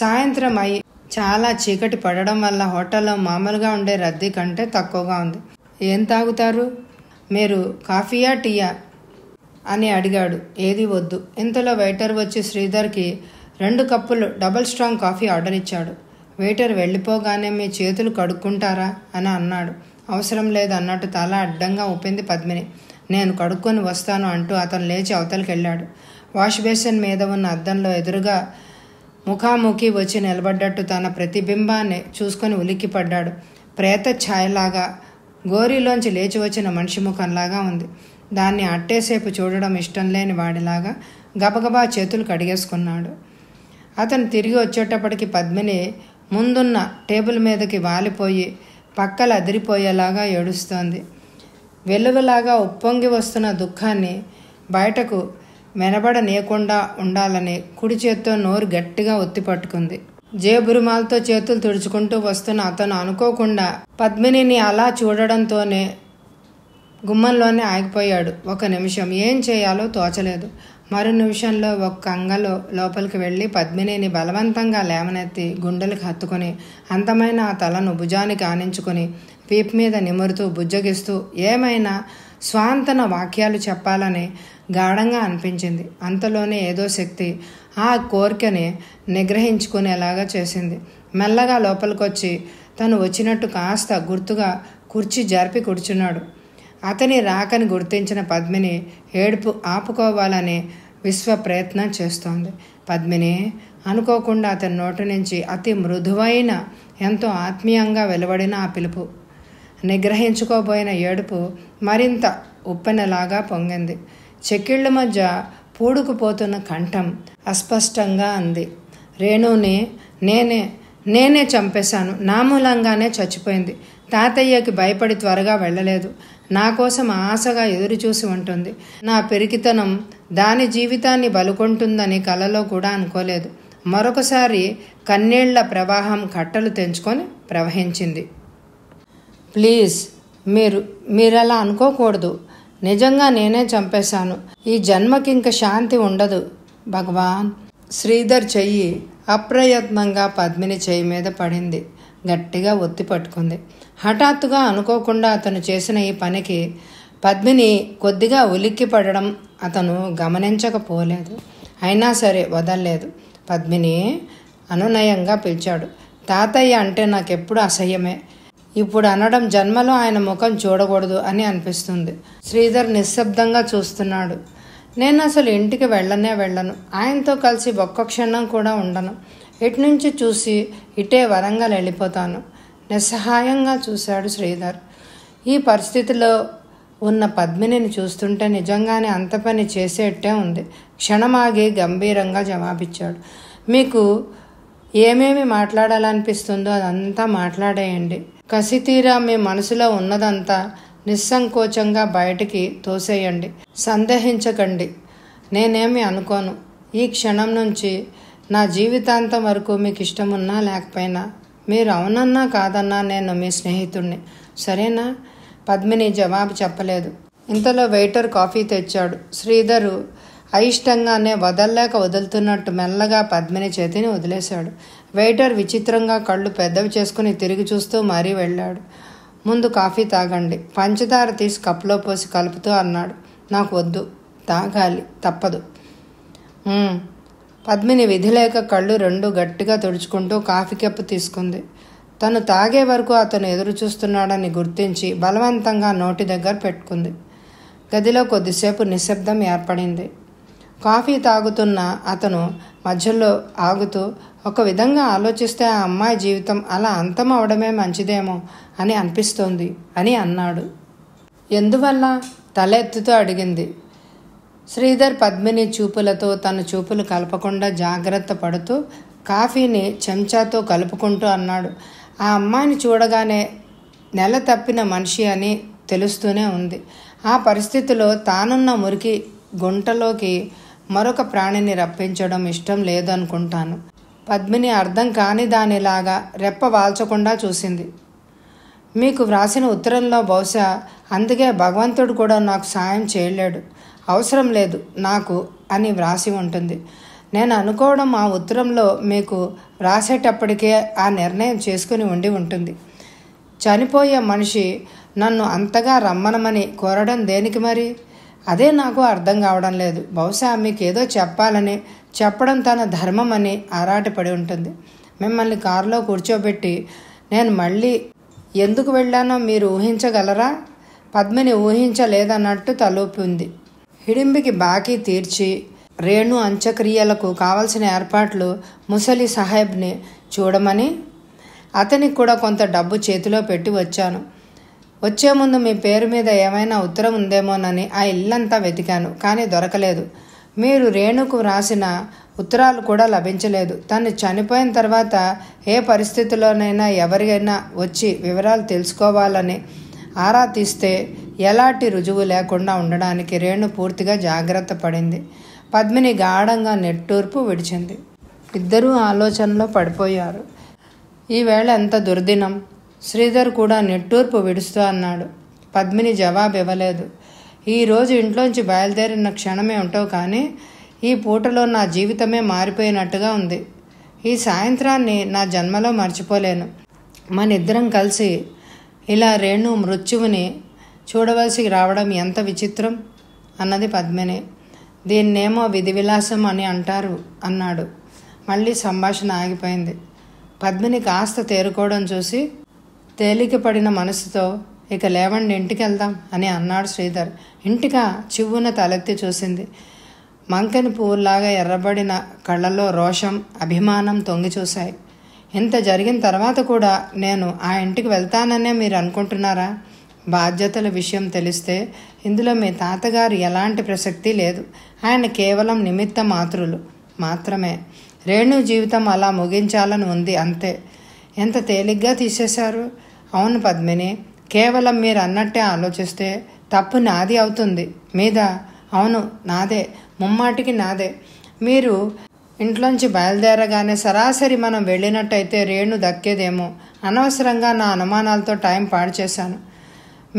సాయంత్రం అయి చాలా చీకటి పడడం వల్ల హోటల్లో మామూలుగా ఉండే రద్దీ కంటే తక్కువగా ఉంది ఏం తాగుతారు మీరు కాఫీయా టీయా అని అడిగాడు ఏది వద్దు ఇంతలో వెయిటర్ వచ్చి శ్రీధర్కి రెండు కప్పులు డబల్ స్ట్రాంగ్ కాఫీ ఆర్డర్ ఇచ్చాడు వెయిటర్ వెళ్ళిపోగానే మీ చేతులు కడుక్కుంటారా అని అన్నాడు అవసరం లేదు అన్నట్టు తల అడ్డంగా ఊపింది పద్మిని నేను కడుక్కొని వస్తాను అంటూ అతను లేచి అవతలకి వెళ్ళాడు వాష్ బేసిన్ మీద ఉన్న అద్దంలో ఎదురుగా ముఖాముఖి వచ్చి నిలబడ్డట్టు తన ప్రతిబింబాన్ని చూసుకొని ఉలిక్కిపడ్డాడు ప్రేత ఛాయలాగా గోరిలోంచి లేచి వచ్చిన మనిషి ముఖంలాగా ఉంది దాన్ని అట్టేసేపు చూడడం ఇష్టం లేని వాడిలాగా గబగబా చేతులు కడిగేసుకున్నాడు అతను తిరిగి వచ్చేటప్పటికి పద్మిని ముందున్న టేబుల్ మీదకి వాలిపోయి పక్కలు అదిరిపోయేలాగా ఏడుస్తోంది వెలువలాగా ఉప్పొంగి వస్తున్న దుఃఖాన్ని బయటకు మెనబడనేయకుండా ఉండాలని కుడి చేత్తో నోరు గట్టిగా ఒత్తి పట్టుకుంది జేబురుమాలతో చేతులు తుడుచుకుంటూ వస్తున్న అతను అనుకోకుండా పద్మినిని అలా చూడడంతోనే గుమ్మంలోనే ఆగిపోయాడు ఒక నిమిషం ఏం చేయాలో తోచలేదు మరో నిమిషంలో ఒక కంగలో లోపలికి వెళ్ళి పద్మినిని బలవంతంగా లేవనెత్తి గుండెలకు హత్తుకొని అంతమైన ఆ తలను భుజానికి ఆనించుకొని పీప్ మీద నిమురుతూ బుజ్జగిస్తూ ఏమైనా స్వాంతన వాక్యాలు చెప్పాలని గాఢంగా అనిపించింది అంతలోనే ఏదో శక్తి ఆ కోరికని నిగ్రహించుకునేలాగా చేసింది మెల్లగా లోపలికొచ్చి తను వచ్చినట్టు కాస్త గుర్తుగా కుర్చీ జరిపి కూర్చున్నాడు అతని రాకని గుర్తించిన పద్మిని ఏడుపు ఆపుకోవాలని విశ్వ ప్రయత్నం చేస్తోంది పద్మిని అనుకోకుండా అతని నోటి నుంచి అతి మృదువైన ఎంతో ఆత్మీయంగా వెలువడిన ఆ పిలుపు నిగ్రహించుకోబోయిన ఏడుపు మరింత ఉప్పెనలాగా పొంగింది చెక్కిళ్ల మధ్య పూడుకుపోతున్న కంఠం అస్పష్టంగా అంది రేణుని నేనే నేనే చంపేశాను నా మూలంగానే చచ్చిపోయింది తాతయ్యకి భయపడి త్వరగా వెళ్ళలేదు నా కోసం ఆశగా ఎదురుచూసి ఉంటుంది నా పెరికితనం దాని జీవితాన్ని బలుకొంటుందని కలలో కూడా అనుకోలేదు మరొకసారి కన్నీళ్ల ప్రవాహం కట్టలు తెంచుకొని ప్రవహించింది ప్లీజ్ మీరు మీరలా అనుకోకూడదు నిజంగా నేనే చంపేశాను ఈ జన్మకింక శాంతి ఉండదు భగవాన్ శ్రీధర్ చెయ్యి అప్రయత్నంగా పద్మిని చెయ్యి మీద పడింది గట్టిగా ఒత్తి పట్టుకుంది హఠాత్తుగా అనుకోకుండా అతను చేసిన ఈ పనికి పద్మిని కొద్దిగా ఉలిక్కి పడడం అతను గమనించకపోలేదు అయినా సరే వదలలేదు పద్మిని అనునయంగా పిలిచాడు తాతయ్య అంటే నాకెప్పుడు అసహ్యమే ఇప్పుడు అనడం జన్మలో ఆయన ముఖం చూడకూడదు అని అనిపిస్తుంది శ్రీధర్ నిశ్శబ్దంగా చూస్తున్నాడు నేను అసలు ఇంటికి వెళ్ళనే వెళ్ళను ఆయనతో కలిసి ఒక్క క్షణం కూడా ఉండను ఇటు నుంచి చూసి ఇటే వరంగల్ వెళ్ళిపోతాను నిస్సహాయంగా చూశాడు శ్రీధర్ ఈ పరిస్థితిలో ఉన్న పద్మినిని చూస్తుంటే నిజంగానే అంత పని చేసేట్టే ఉంది క్షణమాగి గంభీరంగా జవాబిచ్చాడు మీకు ఏమేమి మాట్లాడాలనిపిస్తుందో అదంతా మాట్లాడేయండి కసితీరా మీ మనసులో ఉన్నదంతా నిస్సంకోచంగా బయటికి తోసేయండి సందేహించకండి నేనేమి అనుకోను ఈ క్షణం నుంచి నా జీవితాంతం వరకు మీకు ఇష్టమున్నా లేకపోయినా మీరు అవునన్నా కాదన్నా నేను మీ స్నేహితుణ్ణి సరేనా పద్మిని జవాబు చెప్పలేదు ఇంతలో వెయిటర్ కాఫీ తెచ్చాడు శ్రీధరు అయిష్టంగానే వదల్లేక వదులుతున్నట్టు మెల్లగా పద్మిని చేతిని వదిలేశాడు వెయిటర్ విచిత్రంగా కళ్ళు పెద్దవి చేసుకుని తిరిగి చూస్తూ మరీ వెళ్ళాడు ముందు కాఫీ తాగండి పంచదార తీసి కప్పులో పోసి కలుపుతూ అన్నాడు నాకు వద్దు తాగాలి తప్పదు పద్మిని విధి లేక కళ్ళు రెండు గట్టిగా తుడుచుకుంటూ కాఫీ కప్పు తీసుకుంది తను తాగే వరకు అతను ఎదురు చూస్తున్నాడని గుర్తించి బలవంతంగా నోటి దగ్గర పెట్టుకుంది గదిలో కొద్దిసేపు నిశ్శబ్దం ఏర్పడింది కాఫీ తాగుతున్న అతను మధ్యలో ఆగుతూ ఒక విధంగా ఆలోచిస్తే ఆ అమ్మాయి జీవితం అలా అంతం అవడమే మంచిదేమో అని అనిపిస్తోంది అని అన్నాడు ఎందువల్ల తలెత్తుతో అడిగింది శ్రీధర్ పద్మిని చూపులతో తన చూపులు కలపకుండా జాగ్రత్త పడుతూ కాఫీని చెంచాతో కలుపుకుంటూ అన్నాడు ఆ అమ్మాయిని చూడగానే నెల తప్పిన మనిషి అని తెలుస్తూనే ఉంది ఆ పరిస్థితిలో తానున్న మురికి గుంటలోకి మరొక ప్రాణిని రప్పించడం ఇష్టం లేదనుకుంటాను పద్మిని అర్థం కాని దానిలాగా రెప్ప వాల్చకుండా చూసింది మీకు వ్రాసిన ఉత్తరంలో బహుశా అందుకే భగవంతుడు కూడా నాకు సాయం చేయలేడు అవసరం లేదు నాకు అని వ్రాసి ఉంటుంది నేను అనుకోవడం ఆ ఉత్తరంలో మీకు వ్రాసేటప్పటికే ఆ నిర్ణయం చేసుకుని ఉండి ఉంటుంది చనిపోయే మనిషి నన్ను అంతగా రమ్మనమని కోరడం దేనికి మరి అదే నాకు అర్థం కావడం లేదు బహుశా మీకు ఏదో చెప్పాలని చెప్పడం తన ధర్మం అని ఆరాటపడి ఉంటుంది మిమ్మల్ని కారులో కూర్చోబెట్టి నేను మళ్ళీ ఎందుకు వెళ్ళానో మీరు ఊహించగలరా పద్మిని ఊహించలేదన్నట్టు ఉంది హిడింబికి బాకీ తీర్చి రేణు అంత్యక్రియలకు కావలసిన ఏర్పాట్లు ముసలి సాహెబ్ని చూడమని అతనికి కూడా కొంత డబ్బు చేతిలో పెట్టి వచ్చాను వచ్చే ముందు మీ పేరు మీద ఏమైనా ఉత్తరం ఉందేమోనని ఆ ఇల్లంతా వెతికాను కానీ దొరకలేదు మీరు రేణుకు రాసిన ఉత్తరాలు కూడా లభించలేదు తను చనిపోయిన తర్వాత ఏ పరిస్థితిలోనైనా ఎవరికైనా వచ్చి వివరాలు తెలుసుకోవాలని ఆరా తీస్తే ఎలాంటి రుజువు లేకుండా ఉండడానికి రేణు పూర్తిగా జాగ్రత్త పడింది పద్మిని గాఢంగా నెట్టూర్పు విడిచింది ఇద్దరూ ఆలోచనలో పడిపోయారు ఈవేళ ఎంత దుర్దినం శ్రీధర్ కూడా నెట్టూర్పు విడుస్తూ అన్నాడు పద్మిని జవాబు ఇవ్వలేదు ఈరోజు ఇంట్లోంచి బయలుదేరిన క్షణమే ఉంటావు కానీ ఈ పూటలో నా జీవితమే మారిపోయినట్టుగా ఉంది ఈ సాయంత్రాన్ని నా జన్మలో మర్చిపోలేను మన ఇద్దరం కలిసి ఇలా రేణు మృత్యువుని చూడవలసి రావడం ఎంత విచిత్రం అన్నది పద్మిని దీన్నేమో విధి విలాసం అని అంటారు అన్నాడు మళ్ళీ సంభాషణ ఆగిపోయింది పద్మిని కాస్త తేరుకోవడం చూసి తేలికపడిన మనసుతో ఇక లేవండి ఇంటికి వెళ్దాం అని అన్నాడు శ్రీధర్ ఇంటిగా చివ్వున తలెత్తి చూసింది మంకని పువ్వులాగా ఎర్రబడిన కళ్ళలో రోషం అభిమానం తొంగి చూశాయి ఇంత జరిగిన తర్వాత కూడా నేను ఆ ఇంటికి వెళ్తాననే మీరు అనుకుంటున్నారా బాధ్యతల విషయం తెలిస్తే ఇందులో మీ తాతగారు ఎలాంటి ప్రసక్తి లేదు ఆయన కేవలం నిమిత్త మాతృలు మాత్రమే రేణు జీవితం అలా ముగించాలని ఉంది అంతే ఎంత తేలిగ్గా తీసేశారు అవును పద్మిని కేవలం మీరు అన్నట్టే ఆలోచిస్తే తప్పు నాది అవుతుంది మీద అవును నాదే ముమ్మాటికి నాదే మీరు ఇంట్లోంచి బయలుదేరగానే సరాసరి మనం వెళ్ళినట్టయితే రేణు దక్కేదేమో అనవసరంగా నా అనుమానాలతో టైం పాడు చేశాను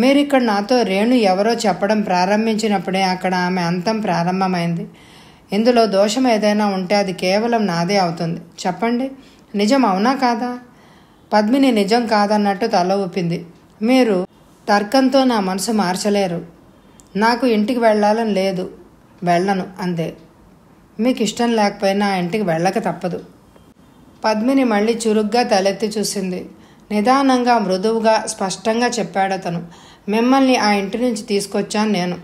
మీరు ఇక్కడ నాతో రేణు ఎవరో చెప్పడం ప్రారంభించినప్పుడే అక్కడ ఆమె అంతం ప్రారంభమైంది ఇందులో దోషం ఏదైనా ఉంటే అది కేవలం నాదే అవుతుంది చెప్పండి నిజం అవునా కాదా పద్మిని నిజం కాదన్నట్టు తల ఊపింది మీరు తర్కంతో నా మనసు మార్చలేరు నాకు ఇంటికి వెళ్ళాలని లేదు వెళ్ళను అంతే మీకు ఇష్టం లేకపోయినా ఇంటికి వెళ్ళక తప్పదు పద్మిని మళ్ళీ చురుగ్గా తలెత్తి చూసింది నిదానంగా మృదువుగా స్పష్టంగా చెప్పాడు అతను మిమ్మల్ని ఆ ఇంటి నుంచి తీసుకొచ్చాను నేను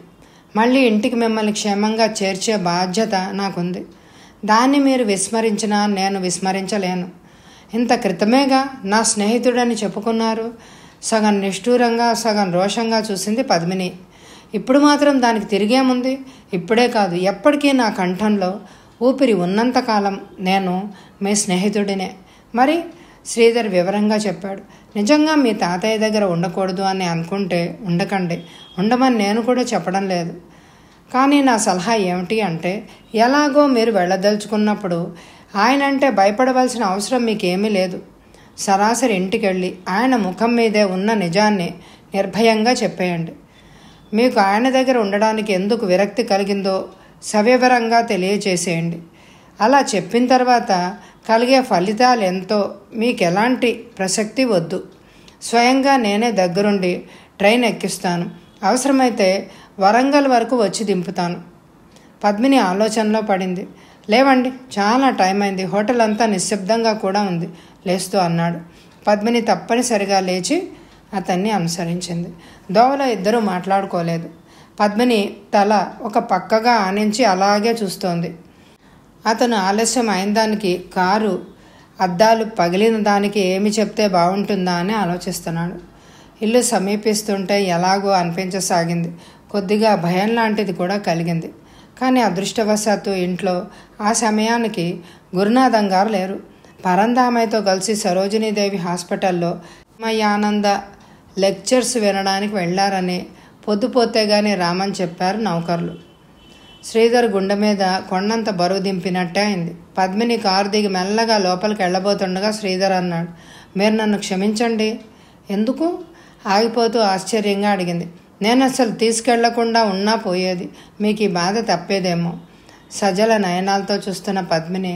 మళ్ళీ ఇంటికి మిమ్మల్ని క్షేమంగా చేర్చే బాధ్యత నాకుంది దాన్ని మీరు విస్మరించినా నేను విస్మరించలేను ఇంత క్రితమేగా నా స్నేహితుడని చెప్పుకున్నారు సగం నిష్ఠూరంగా సగం రోషంగా చూసింది పద్మిని ఇప్పుడు మాత్రం దానికి తిరిగేముంది ఇప్పుడే కాదు ఎప్పటికీ నా కంఠంలో ఊపిరి ఉన్నంతకాలం నేను మీ స్నేహితుడినే మరి శ్రీధర్ వివరంగా చెప్పాడు నిజంగా మీ తాతయ్య దగ్గర ఉండకూడదు అని అనుకుంటే ఉండకండి ఉండమని నేను కూడా చెప్పడం లేదు కానీ నా సలహా ఏమిటి అంటే ఎలాగో మీరు వెళ్ళదలుచుకున్నప్పుడు ఆయనంటే భయపడవలసిన అవసరం మీకేమీ లేదు సరాసరి ఇంటికెళ్ళి ఆయన ముఖం మీదే ఉన్న నిజాన్ని నిర్భయంగా చెప్పేయండి మీకు ఆయన దగ్గర ఉండడానికి ఎందుకు విరక్తి కలిగిందో సవివరంగా తెలియచేసేయండి అలా చెప్పిన తర్వాత కలిగే ఫలితాలు ఎంతో మీకు ఎలాంటి ప్రసక్తి వద్దు స్వయంగా నేనే దగ్గరుండి ట్రైన్ ఎక్కిస్తాను అవసరమైతే వరంగల్ వరకు వచ్చి దింపుతాను పద్మిని ఆలోచనలో పడింది లేవండి చాలా టైం అయింది హోటల్ అంతా నిశ్శబ్దంగా కూడా ఉంది లేస్తూ అన్నాడు పద్మిని తప్పనిసరిగా లేచి అతన్ని అనుసరించింది దోవలో ఇద్దరూ మాట్లాడుకోలేదు పద్మిని తల ఒక పక్కగా ఆనించి అలాగే చూస్తోంది అతను ఆలస్యం అయిన దానికి కారు అద్దాలు పగిలిన దానికి ఏమి చెప్తే బాగుంటుందా అని ఆలోచిస్తున్నాడు ఇల్లు సమీపిస్తుంటే ఎలాగో అనిపించసాగింది కొద్దిగా భయం లాంటిది కూడా కలిగింది కానీ అదృష్టవశాత్తు ఇంట్లో ఆ సమయానికి గురునాథం గారు లేరు పరందామయ్యతో కలిసి సరోజినీదేవి హాస్పిటల్లో మయానంద లెక్చర్స్ వినడానికి వెళ్ళారని పొద్దుపోతే గాని రామని చెప్పారు నౌకర్లు శ్రీధర్ గుండె మీద కొండంత బరువు దింపినట్టే అయింది పద్మిని కారు దిగి మెల్లగా లోపలికి వెళ్ళబోతుండగా శ్రీధర్ అన్నాడు మీరు నన్ను క్షమించండి ఎందుకు ఆగిపోతూ ఆశ్చర్యంగా అడిగింది నేను అసలు తీసుకెళ్లకుండా ఉన్నా పోయేది మీకు ఈ బాధ తప్పేదేమో సజల నయనాలతో చూస్తున్న పద్మిని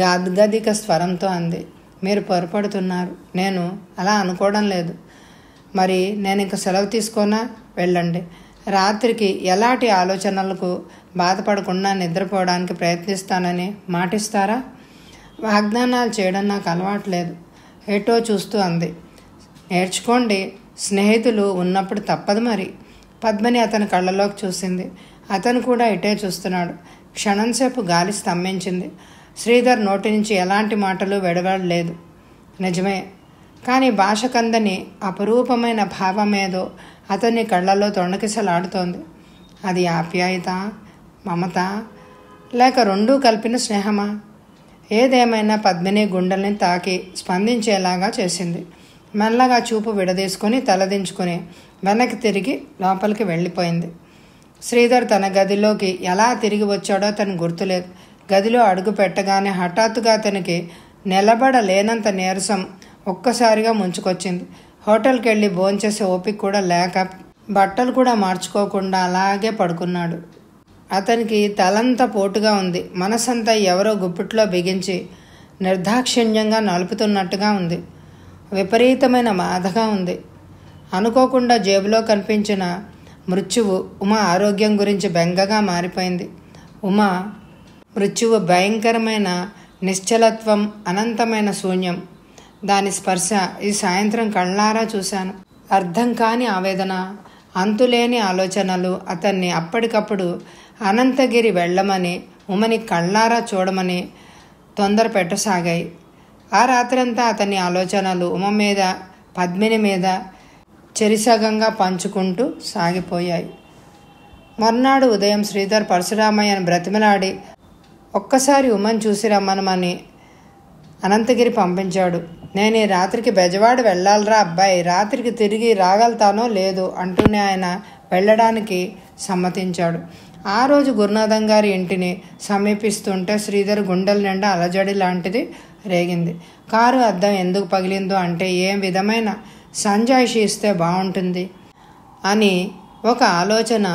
గాద్గదిక స్వరంతో అంది మీరు పొరపడుతున్నారు నేను అలా అనుకోవడం లేదు మరి నేను ఇంక సెలవు తీసుకున్న వెళ్ళండి రాత్రికి ఎలాంటి ఆలోచనలకు బాధపడకుండా నిద్రపోవడానికి ప్రయత్నిస్తానని మాటిస్తారా వాగ్దానాలు చేయడం నాకు అలవాట్లేదు ఎటో చూస్తూ అంది నేర్చుకోండి స్నేహితులు ఉన్నప్పుడు తప్పదు మరి పద్మని అతని కళ్ళలోకి చూసింది అతను కూడా ఇటే చూస్తున్నాడు క్షణంసేపు గాలి స్తంభించింది శ్రీధర్ నోటి నుంచి ఎలాంటి మాటలు వెడవడలేదు నిజమే కానీ భాష కందని అపరూపమైన భావమేదో అతని కళ్ళల్లో తొండకిసలాడుతోంది అది ఆప్యాయత మమత లేక రెండూ కలిపిన స్నేహమా ఏదేమైనా పద్మిని గుండెల్ని తాకి స్పందించేలాగా చేసింది మెల్లగా చూపు విడదీసుకుని తలదించుకుని వెనక్కి తిరిగి లోపలికి వెళ్ళిపోయింది శ్రీధర్ తన గదిలోకి ఎలా తిరిగి వచ్చాడో తను గుర్తులేదు గదిలో అడుగు పెట్టగానే హఠాత్తుగా అతనికి నిలబడలేనంత నీరసం ఒక్కసారిగా ముంచుకొచ్చింది హోటల్కి వెళ్ళి భోంచేసే ఓపిక కూడా లేక బట్టలు కూడా మార్చుకోకుండా అలాగే పడుకున్నాడు అతనికి తలంతా పోటుగా ఉంది మనసంతా ఎవరో గుప్పిట్లో బిగించి నిర్దాక్షిణ్యంగా నలుపుతున్నట్టుగా ఉంది విపరీతమైన బాధగా ఉంది అనుకోకుండా జేబులో కనిపించిన మృత్యువు ఉమా ఆరోగ్యం గురించి బెంగగా మారిపోయింది ఉమా మృత్యువు భయంకరమైన నిశ్చలత్వం అనంతమైన శూన్యం దాని స్పర్శ ఈ సాయంత్రం కళ్ళారా చూశాను అర్థం కాని ఆవేదన అంతులేని ఆలోచనలు అతన్ని అప్పటికప్పుడు అనంతగిరి వెళ్ళమని ఉమని కళ్ళారా చూడమని తొందర పెట్టసాగాయి ఆ రాత్రంతా అతని ఆలోచనలు ఉమ మీద పద్మిని మీద చెరిసగంగా పంచుకుంటూ సాగిపోయాయి మర్నాడు ఉదయం శ్రీధర్ పరశురామయ్యను బ్రతిమలాడి ఒక్కసారి ఉమ్మని చూసి రమ్మనమని అనంతగిరి పంపించాడు నేను ఈ రాత్రికి బెజవాడ వెళ్ళాలరా అబ్బాయి రాత్రికి తిరిగి రాగలుగుతానో లేదు అంటూనే ఆయన వెళ్ళడానికి సమ్మతించాడు ఆ రోజు గురునాథం గారి ఇంటిని సమీపిస్తుంటే శ్రీధర్ గుండెల నిండా అలజడి లాంటిది రేగింది కారు అద్దం ఎందుకు పగిలిందో అంటే ఏం విధమైన సంజాయిషి ఇస్తే బాగుంటుంది అని ఒక ఆలోచన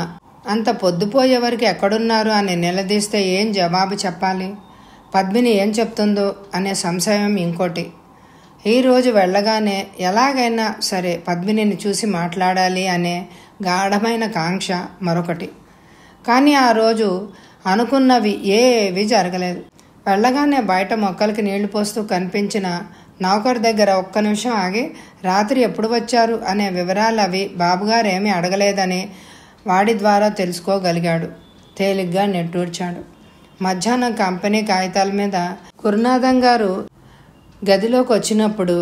అంత పొద్దుపోయే ఎక్కడున్నారు అని నిలదీస్తే ఏం జవాబు చెప్పాలి పద్మిని ఏం చెప్తుందో అనే సంశయం ఇంకోటి ఈరోజు వెళ్ళగానే ఎలాగైనా సరే పద్మినిని చూసి మాట్లాడాలి అనే గాఢమైన కాంక్ష మరొకటి కానీ ఆ రోజు అనుకున్నవి ఏవి జరగలేదు వెళ్ళగానే బయట మొక్కలకి నీళ్లు పోస్తూ కనిపించిన నౌకర్ దగ్గర ఒక్క నిమిషం ఆగి రాత్రి ఎప్పుడు వచ్చారు అనే వివరాలు అవి బాబుగారు ఏమీ అడగలేదని వాడి ద్వారా తెలుసుకోగలిగాడు తేలిగ్గా నెట్టూర్చాడు మధ్యాహ్నం కంపెనీ కాగితాల మీద గురునాథం గారు గదిలోకి వచ్చినప్పుడు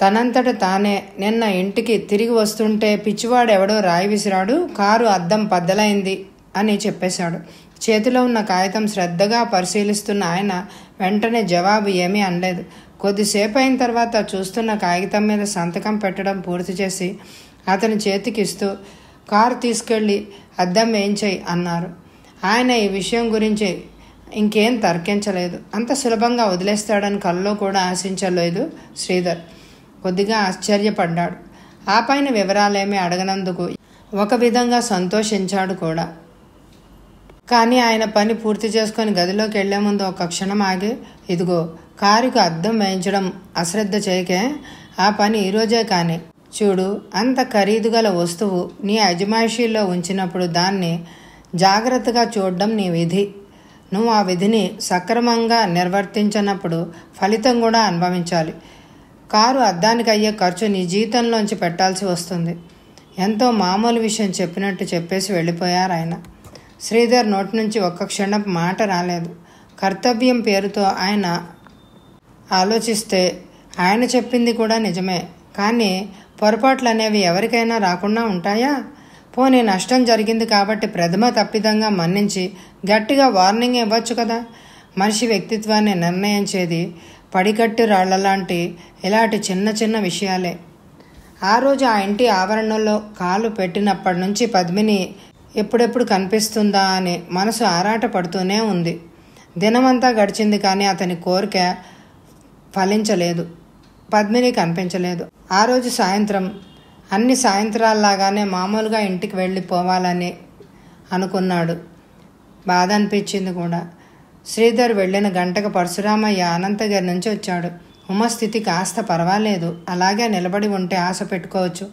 తనంతట తానే నిన్న ఇంటికి తిరిగి వస్తుంటే పిచ్చివాడు ఎవడో రాయి విసిరాడు కారు అద్దం పద్దలైంది అని చెప్పేశాడు చేతిలో ఉన్న కాగితం శ్రద్ధగా పరిశీలిస్తున్న ఆయన వెంటనే జవాబు ఏమీ అనలేదు కొద్దిసేపు అయిన తర్వాత చూస్తున్న కాగితం మీద సంతకం పెట్టడం పూర్తి చేసి అతని చేతికిస్తూ కారు తీసుకెళ్ళి అద్దం వేయించాయి అన్నారు ఆయన ఈ విషయం గురించి ఇంకేం తర్కించలేదు అంత సులభంగా వదిలేస్తాడని కల్లో కూడా ఆశించలేదు శ్రీధర్ కొద్దిగా ఆశ్చర్యపడ్డాడు ఆ పైన వివరాలేమీ అడగనందుకు ఒక విధంగా సంతోషించాడు కూడా కానీ ఆయన పని పూర్తి చేసుకొని గదిలోకి వెళ్లే ముందు ఒక క్షణం ఆగి ఇదిగో కారుకు అద్దం వేయించడం అశ్రద్ధ చేయకే ఆ పని ఈరోజే కానీ చూడు అంత ఖరీదుగల వస్తువు నీ అజమాయిషీలో ఉంచినప్పుడు దాన్ని జాగ్రత్తగా చూడడం నీ విధి నువ్వు ఆ విధిని సక్రమంగా నిర్వర్తించినప్పుడు ఫలితం కూడా అనుభవించాలి కారు అద్దానికి అయ్యే ఖర్చు నీ జీతంలోంచి పెట్టాల్సి వస్తుంది ఎంతో మామూలు విషయం చెప్పినట్టు చెప్పేసి వెళ్ళిపోయారు ఆయన శ్రీధర్ నోటి నుంచి ఒక్క క్షణం మాట రాలేదు కర్తవ్యం పేరుతో ఆయన ఆలోచిస్తే ఆయన చెప్పింది కూడా నిజమే కానీ పొరపాట్లు అనేవి ఎవరికైనా రాకుండా ఉంటాయా పోనీ నష్టం జరిగింది కాబట్టి ప్రథమ తప్పిదంగా మన్నించి గట్టిగా వార్నింగ్ ఇవ్వచ్చు కదా మనిషి వ్యక్తిత్వాన్ని నిర్ణయించేది పడికట్టు లాంటి ఇలాంటి చిన్న చిన్న విషయాలే ఆ రోజు ఆ ఇంటి ఆవరణలో కాలు పెట్టినప్పటి నుంచి పద్మిని ఎప్పుడెప్పుడు కనిపిస్తుందా అని మనసు ఆరాట పడుతూనే ఉంది దినమంతా గడిచింది కానీ అతని కోరిక ఫలించలేదు పద్మిని కనిపించలేదు ఆ రోజు సాయంత్రం అన్ని సాయంత్రాల్లాగానే మామూలుగా ఇంటికి వెళ్ళిపోవాలని అనుకున్నాడు బాధ అనిపించింది కూడా శ్రీధర్ వెళ్ళిన గంటకు పరశురామయ్య అనంతగిరి నుంచి వచ్చాడు ఉమస్థితి కాస్త పర్వాలేదు అలాగే నిలబడి ఉంటే ఆశ పెట్టుకోవచ్చు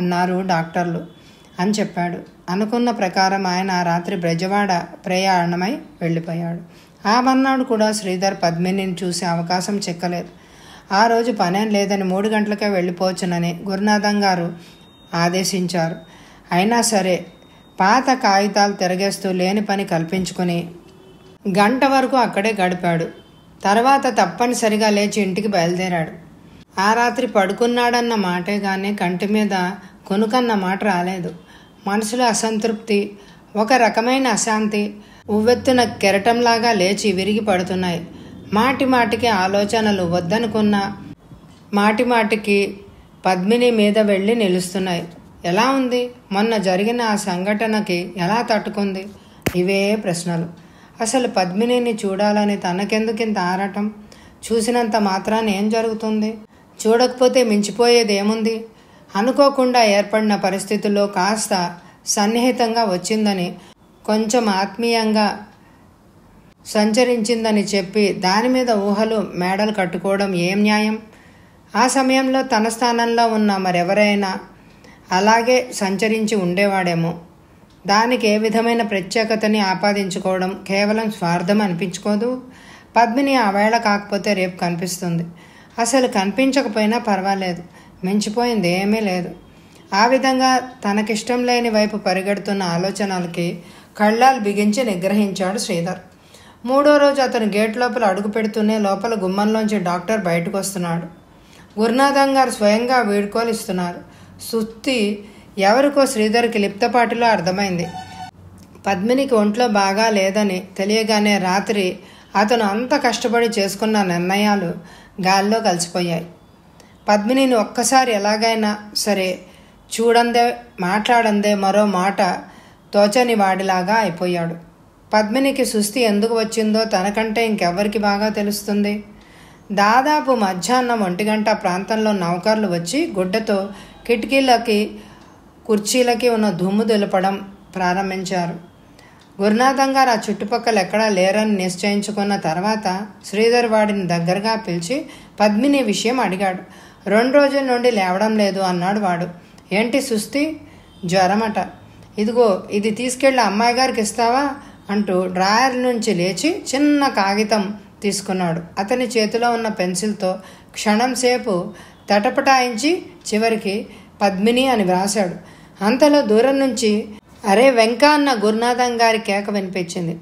అన్నారు డాక్టర్లు అని చెప్పాడు అనుకున్న ప్రకారం ఆయన ఆ రాత్రి బ్రజవాడ ప్రయాణమై వెళ్ళిపోయాడు ఆ మన్నాడు కూడా శ్రీధర్ పద్మినిని చూసే అవకాశం చెక్కలేదు ఆ రోజు పనేం లేదని మూడు గంటలకే వెళ్ళిపోవచ్చునని గురునాథం గారు ఆదేశించారు అయినా సరే పాత కాగితాలు తిరగేస్తూ లేని పని కల్పించుకుని గంట వరకు అక్కడే గడిపాడు తర్వాత తప్పనిసరిగా లేచి ఇంటికి బయలుదేరాడు ఆ రాత్రి పడుకున్నాడన్న మాటే కానీ కంటి మీద కొనుకన్న మాట రాలేదు మనసులో అసంతృప్తి ఒక రకమైన అశాంతి ఉవ్వెత్తున కెరటంలాగా లేచి విరిగి పడుతున్నాయి మాటి మాటికి ఆలోచనలు వద్దనుకున్న మాటి మాటికి పద్మిని మీద వెళ్ళి నిలుస్తున్నాయి ఎలా ఉంది మొన్న జరిగిన ఆ సంఘటనకి ఎలా తట్టుకుంది ఇవే ప్రశ్నలు అసలు పద్మినిని చూడాలని తనకెందుకు ఇంత ఆరాటం చూసినంత మాత్రాన్ని ఏం జరుగుతుంది చూడకపోతే మించిపోయేది ఏముంది అనుకోకుండా ఏర్పడిన పరిస్థితుల్లో కాస్త సన్నిహితంగా వచ్చిందని కొంచెం ఆత్మీయంగా సంచరించిందని చెప్పి దాని మీద ఊహలు మేడలు కట్టుకోవడం ఏం న్యాయం ఆ సమయంలో తన స్థానంలో ఉన్న మరెవరైనా అలాగే సంచరించి ఉండేవాడేమో దానికి ఏ విధమైన ప్రత్యేకతని ఆపాదించుకోవడం కేవలం స్వార్థం అనిపించుకోదు పద్మిని ఆ వేళ కాకపోతే రేపు కనిపిస్తుంది అసలు కనిపించకపోయినా పర్వాలేదు మించిపోయింది ఏమీ లేదు ఆ విధంగా తనకిష్టం లేని వైపు పరిగెడుతున్న ఆలోచనలకి కళ్ళాలు బిగించి నిగ్రహించాడు శ్రీధర్ మూడో రోజు అతను గేట్ లోపల అడుగు పెడుతూనే లోపల గుమ్మంలోంచి డాక్టర్ బయటకు వస్తున్నాడు గురునాథం గారు స్వయంగా వీడుకోలు ఇస్తున్నారు సుత్తి ఎవరికో శ్రీధర్కి లిప్తపాటిలో అర్థమైంది పద్మినికి ఒంట్లో బాగా లేదని తెలియగానే రాత్రి అతను అంత కష్టపడి చేసుకున్న నిర్ణయాలు గాల్లో కలిసిపోయాయి పద్మినిని ఒక్కసారి ఎలాగైనా సరే చూడందే మాట్లాడందే మరో మాట తోచని వాడిలాగా అయిపోయాడు పద్మినికి సుస్థి ఎందుకు వచ్చిందో తనకంటే ఇంకెవ్వరికి బాగా తెలుస్తుంది దాదాపు మధ్యాహ్నం ఒంటి గంట ప్రాంతంలో నౌకర్లు వచ్చి గుడ్డతో కిటికీలకి కుర్చీలకి ఉన్న దుమ్ము దులపడం ప్రారంభించారు గురునాథం గారు ఆ చుట్టుపక్కల ఎక్కడా లేరని నిశ్చయించుకున్న తర్వాత శ్రీధర్ వాడిని దగ్గరగా పిలిచి పద్మిని విషయం అడిగాడు రెండు రోజుల నుండి లేవడం లేదు అన్నాడు వాడు ఏంటి సుస్థి జ్వరమట ఇదిగో ఇది తీసుకెళ్ళి అమ్మాయి గారికి ఇస్తావా అంటూ డ్రాయర్ నుంచి లేచి చిన్న కాగితం తీసుకున్నాడు అతని చేతిలో ఉన్న పెన్సిల్తో క్షణం సేపు తటపటాయించి చివరికి పద్మిని అని వ్రాశాడు అంతలో దూరం నుంచి అరే వెంక అన్న గురునాథం గారి కేక వినిపించింది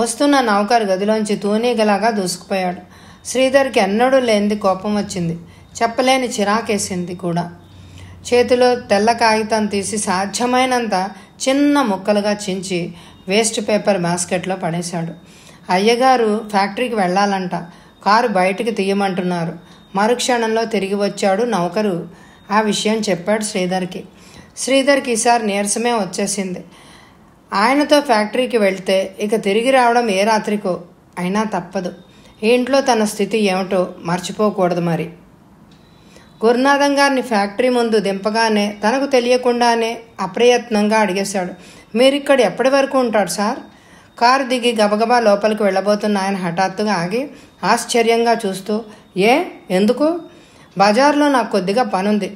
వస్తున్న నౌకరు గదిలోంచి తూనీగలాగా దూసుకుపోయాడు శ్రీధర్కి ఎన్నడూ లేనిది కోపం వచ్చింది చెప్పలేని చిరాకేసింది కూడా చేతిలో తెల్ల కాగితం తీసి సాధ్యమైనంత చిన్న ముక్కలుగా చించి వేస్ట్ పేపర్ బాస్కెట్లో పడేశాడు అయ్యగారు ఫ్యాక్టరీకి వెళ్ళాలంట కారు బయటకు తీయమంటున్నారు మరుక్షణంలో తిరిగి వచ్చాడు నౌకరు ఆ విషయం చెప్పాడు శ్రీధర్కి శ్రీధర్కి ఈసారి నీరసమే వచ్చేసింది ఆయనతో ఫ్యాక్టరీకి వెళ్తే ఇక తిరిగి రావడం ఏ రాత్రికో అయినా తప్పదు ఇంట్లో తన స్థితి ఏమిటో మర్చిపోకూడదు మరి గురునాథం గారిని ఫ్యాక్టరీ ముందు దింపగానే తనకు తెలియకుండానే అప్రయత్నంగా అడిగేశాడు మీరు ఇక్కడ ఎప్పటి వరకు ఉంటాడు సార్ కారు దిగి గబగబా లోపలికి వెళ్ళబోతున్న ఆయన హఠాత్తుగా ఆగి ఆశ్చర్యంగా చూస్తూ ఏ ఎందుకు బజార్లో నాకు కొద్దిగా పనుంది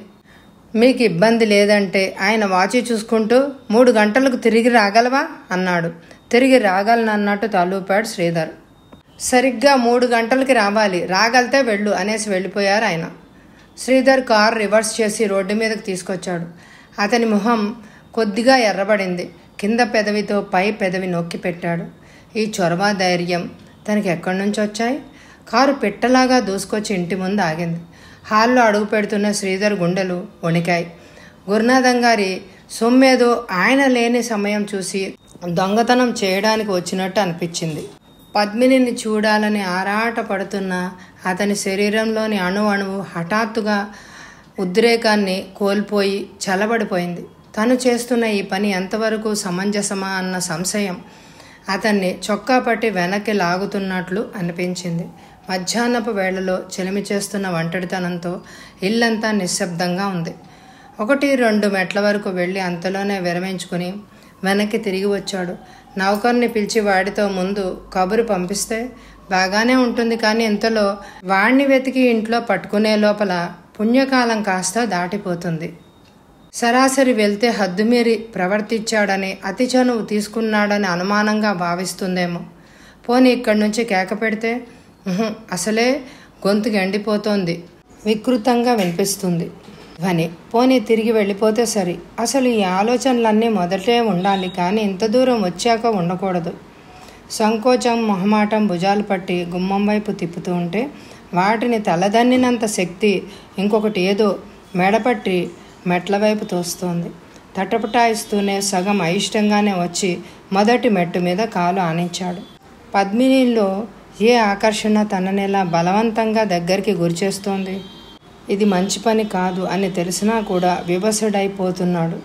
మీకు ఇబ్బంది లేదంటే ఆయన వాచి చూసుకుంటూ మూడు గంటలకు తిరిగి రాగలవా అన్నాడు తిరిగి రాగలనన్నట్టు తలూపాడు శ్రీధర్ సరిగ్గా మూడు గంటలకి రావాలి రాగలితే వెళ్ళు అనేసి వెళ్ళిపోయారు ఆయన శ్రీధర్ కారు రివర్స్ చేసి రోడ్డు మీదకి తీసుకొచ్చాడు అతని ముఖం కొద్దిగా ఎర్రబడింది కింద పెదవితో పై పెదవి నొక్కి పెట్టాడు ఈ చొరవ ధైర్యం తనకి ఎక్కడి నుంచి వచ్చాయి కారు పిట్టలాగా దూసుకొచ్చి ఇంటి ముందు ఆగింది హాల్లో అడుగు పెడుతున్న శ్రీధర్ గుండెలు వణికాయి గురునాథం గారి సొమ్మేదో ఆయన లేని సమయం చూసి దొంగతనం చేయడానికి వచ్చినట్టు అనిపించింది పద్మినిని చూడాలని ఆరాట పడుతున్న అతని శరీరంలోని అణు అణువు హఠాత్తుగా ఉద్రేకాన్ని కోల్పోయి చల్లబడిపోయింది తను చేస్తున్న ఈ పని ఎంతవరకు సమంజసమా అన్న సంశయం అతన్ని చొక్కా పట్టి వెనక్కి లాగుతున్నట్లు అనిపించింది మధ్యాహ్నపు వేళలో చెలిమి చేస్తున్న ఒంటరితనంతో ఇల్లంతా నిశ్శబ్దంగా ఉంది ఒకటి రెండు మెట్ల వరకు వెళ్ళి అంతలోనే విరమించుకుని వెనక్కి తిరిగి వచ్చాడు నౌకర్ని పిలిచి వాడితో ముందు కబురు పంపిస్తే బాగానే ఉంటుంది కానీ ఇంతలో వాణ్ణి వెతికి ఇంట్లో పట్టుకునే లోపల పుణ్యకాలం కాస్త దాటిపోతుంది సరాసరి వెళ్తే హద్దుమీరి ప్రవర్తించాడని అతి చనువు తీసుకున్నాడని అనుమానంగా భావిస్తుందేమో పోనీ ఇక్కడి నుంచి కేక పెడితే అసలే గొంతు ఎండిపోతోంది వికృతంగా వినిపిస్తుంది ధ్వని పోనీ తిరిగి వెళ్ళిపోతే సరి అసలు ఈ ఆలోచనలన్నీ మొదటే ఉండాలి కానీ ఇంత దూరం వచ్చాక ఉండకూడదు సంకోచం మొహమాటం భుజాలు పట్టి గుమ్మం వైపు తిప్పుతూ ఉంటే వాటిని తలదన్నినంత శక్తి ఇంకొకటి ఏదో మెడపట్టి మెట్ల వైపు తోస్తోంది తటపటాయిస్తూనే సగం అయిష్టంగానే వచ్చి మొదటి మెట్టు మీద కాలు ఆనించాడు పద్మినిలో ఏ ఆకర్షణ తననిలా బలవంతంగా దగ్గరికి గురిచేస్తోంది ఇది మంచి పని కాదు అని తెలిసినా కూడా వివసుడైపోతున్నాడు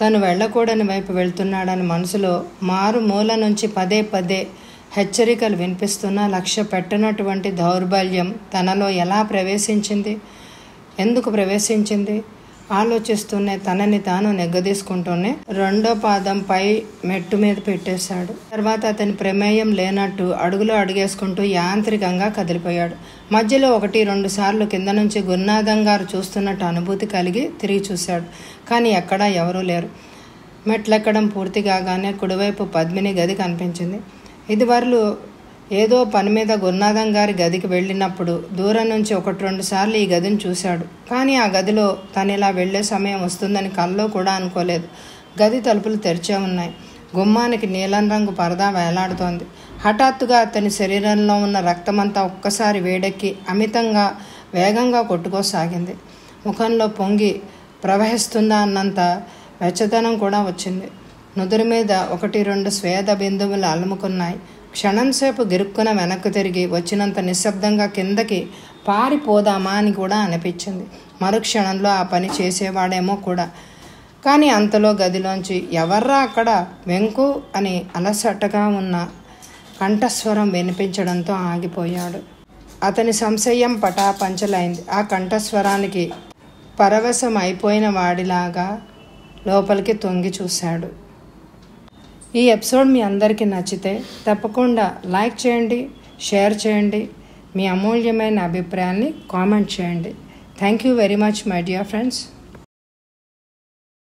తను వెళ్ళకూడని వైపు వెళ్తున్నాడని మనసులో మారు మూల నుంచి పదే పదే హెచ్చరికలు వినిపిస్తున్న లక్ష్య పెట్టనటువంటి దౌర్బల్యం తనలో ఎలా ప్రవేశించింది ఎందుకు ప్రవేశించింది ఆలోచిస్తూనే తనని తాను నెగ్గదీసుకుంటూనే రెండో పాదం పై మెట్టు మీద పెట్టేశాడు తర్వాత అతని ప్రమేయం లేనట్టు అడుగులో అడుగేసుకుంటూ యాంత్రికంగా కదిలిపోయాడు మధ్యలో ఒకటి రెండు సార్లు కింద నుంచి గురునాథం గారు చూస్తున్నట్టు అనుభూతి కలిగి తిరిగి చూశాడు కానీ ఎక్కడా ఎవరూ లేరు మెట్లెక్కడం పూర్తి కాగానే కుడివైపు పద్మిని గది కనిపించింది వరలు ఏదో పని మీద గురునాథం గారి గదికి వెళ్ళినప్పుడు దూరం నుంచి ఒకటి రెండు సార్లు ఈ గదిని చూశాడు కానీ ఆ గదిలో తను ఇలా వెళ్లే సమయం వస్తుందని కల్లో కూడా అనుకోలేదు గది తలుపులు తెరిచే ఉన్నాయి గుమ్మానికి నీలం రంగు పరదా వేలాడుతోంది హఠాత్తుగా అతని శరీరంలో ఉన్న రక్తమంతా ఒక్కసారి వేడెక్కి అమితంగా వేగంగా కొట్టుకోసాగింది ముఖంలో పొంగి ప్రవహిస్తుందా అన్నంత వెచ్చదనం కూడా వచ్చింది నుదురు మీద ఒకటి రెండు స్వేద బిందువులు అలుముకున్నాయి క్షణంసేపు గిరుక్కున వెనక్కు తిరిగి వచ్చినంత నిశ్శబ్దంగా కిందకి పారిపోదామా అని కూడా అనిపించింది మరుక్షణంలో ఆ పని చేసేవాడేమో కూడా కానీ అంతలో గదిలోంచి ఎవర్రా అక్కడ వెంకు అని అలసటగా ఉన్న కంఠస్వరం వినిపించడంతో ఆగిపోయాడు అతని సంశయం పటాపంచలైంది ఆ కంఠస్వరానికి పరవశం అయిపోయిన వాడిలాగా లోపలికి తొంగి చూశాడు ఈ ఎపిసోడ్ మీ అందరికీ నచ్చితే తప్పకుండా లైక్ చేయండి షేర్ చేయండి మీ అమూల్యమైన అభిప్రాయాన్ని కామెంట్ చేయండి thank you very much my dear friends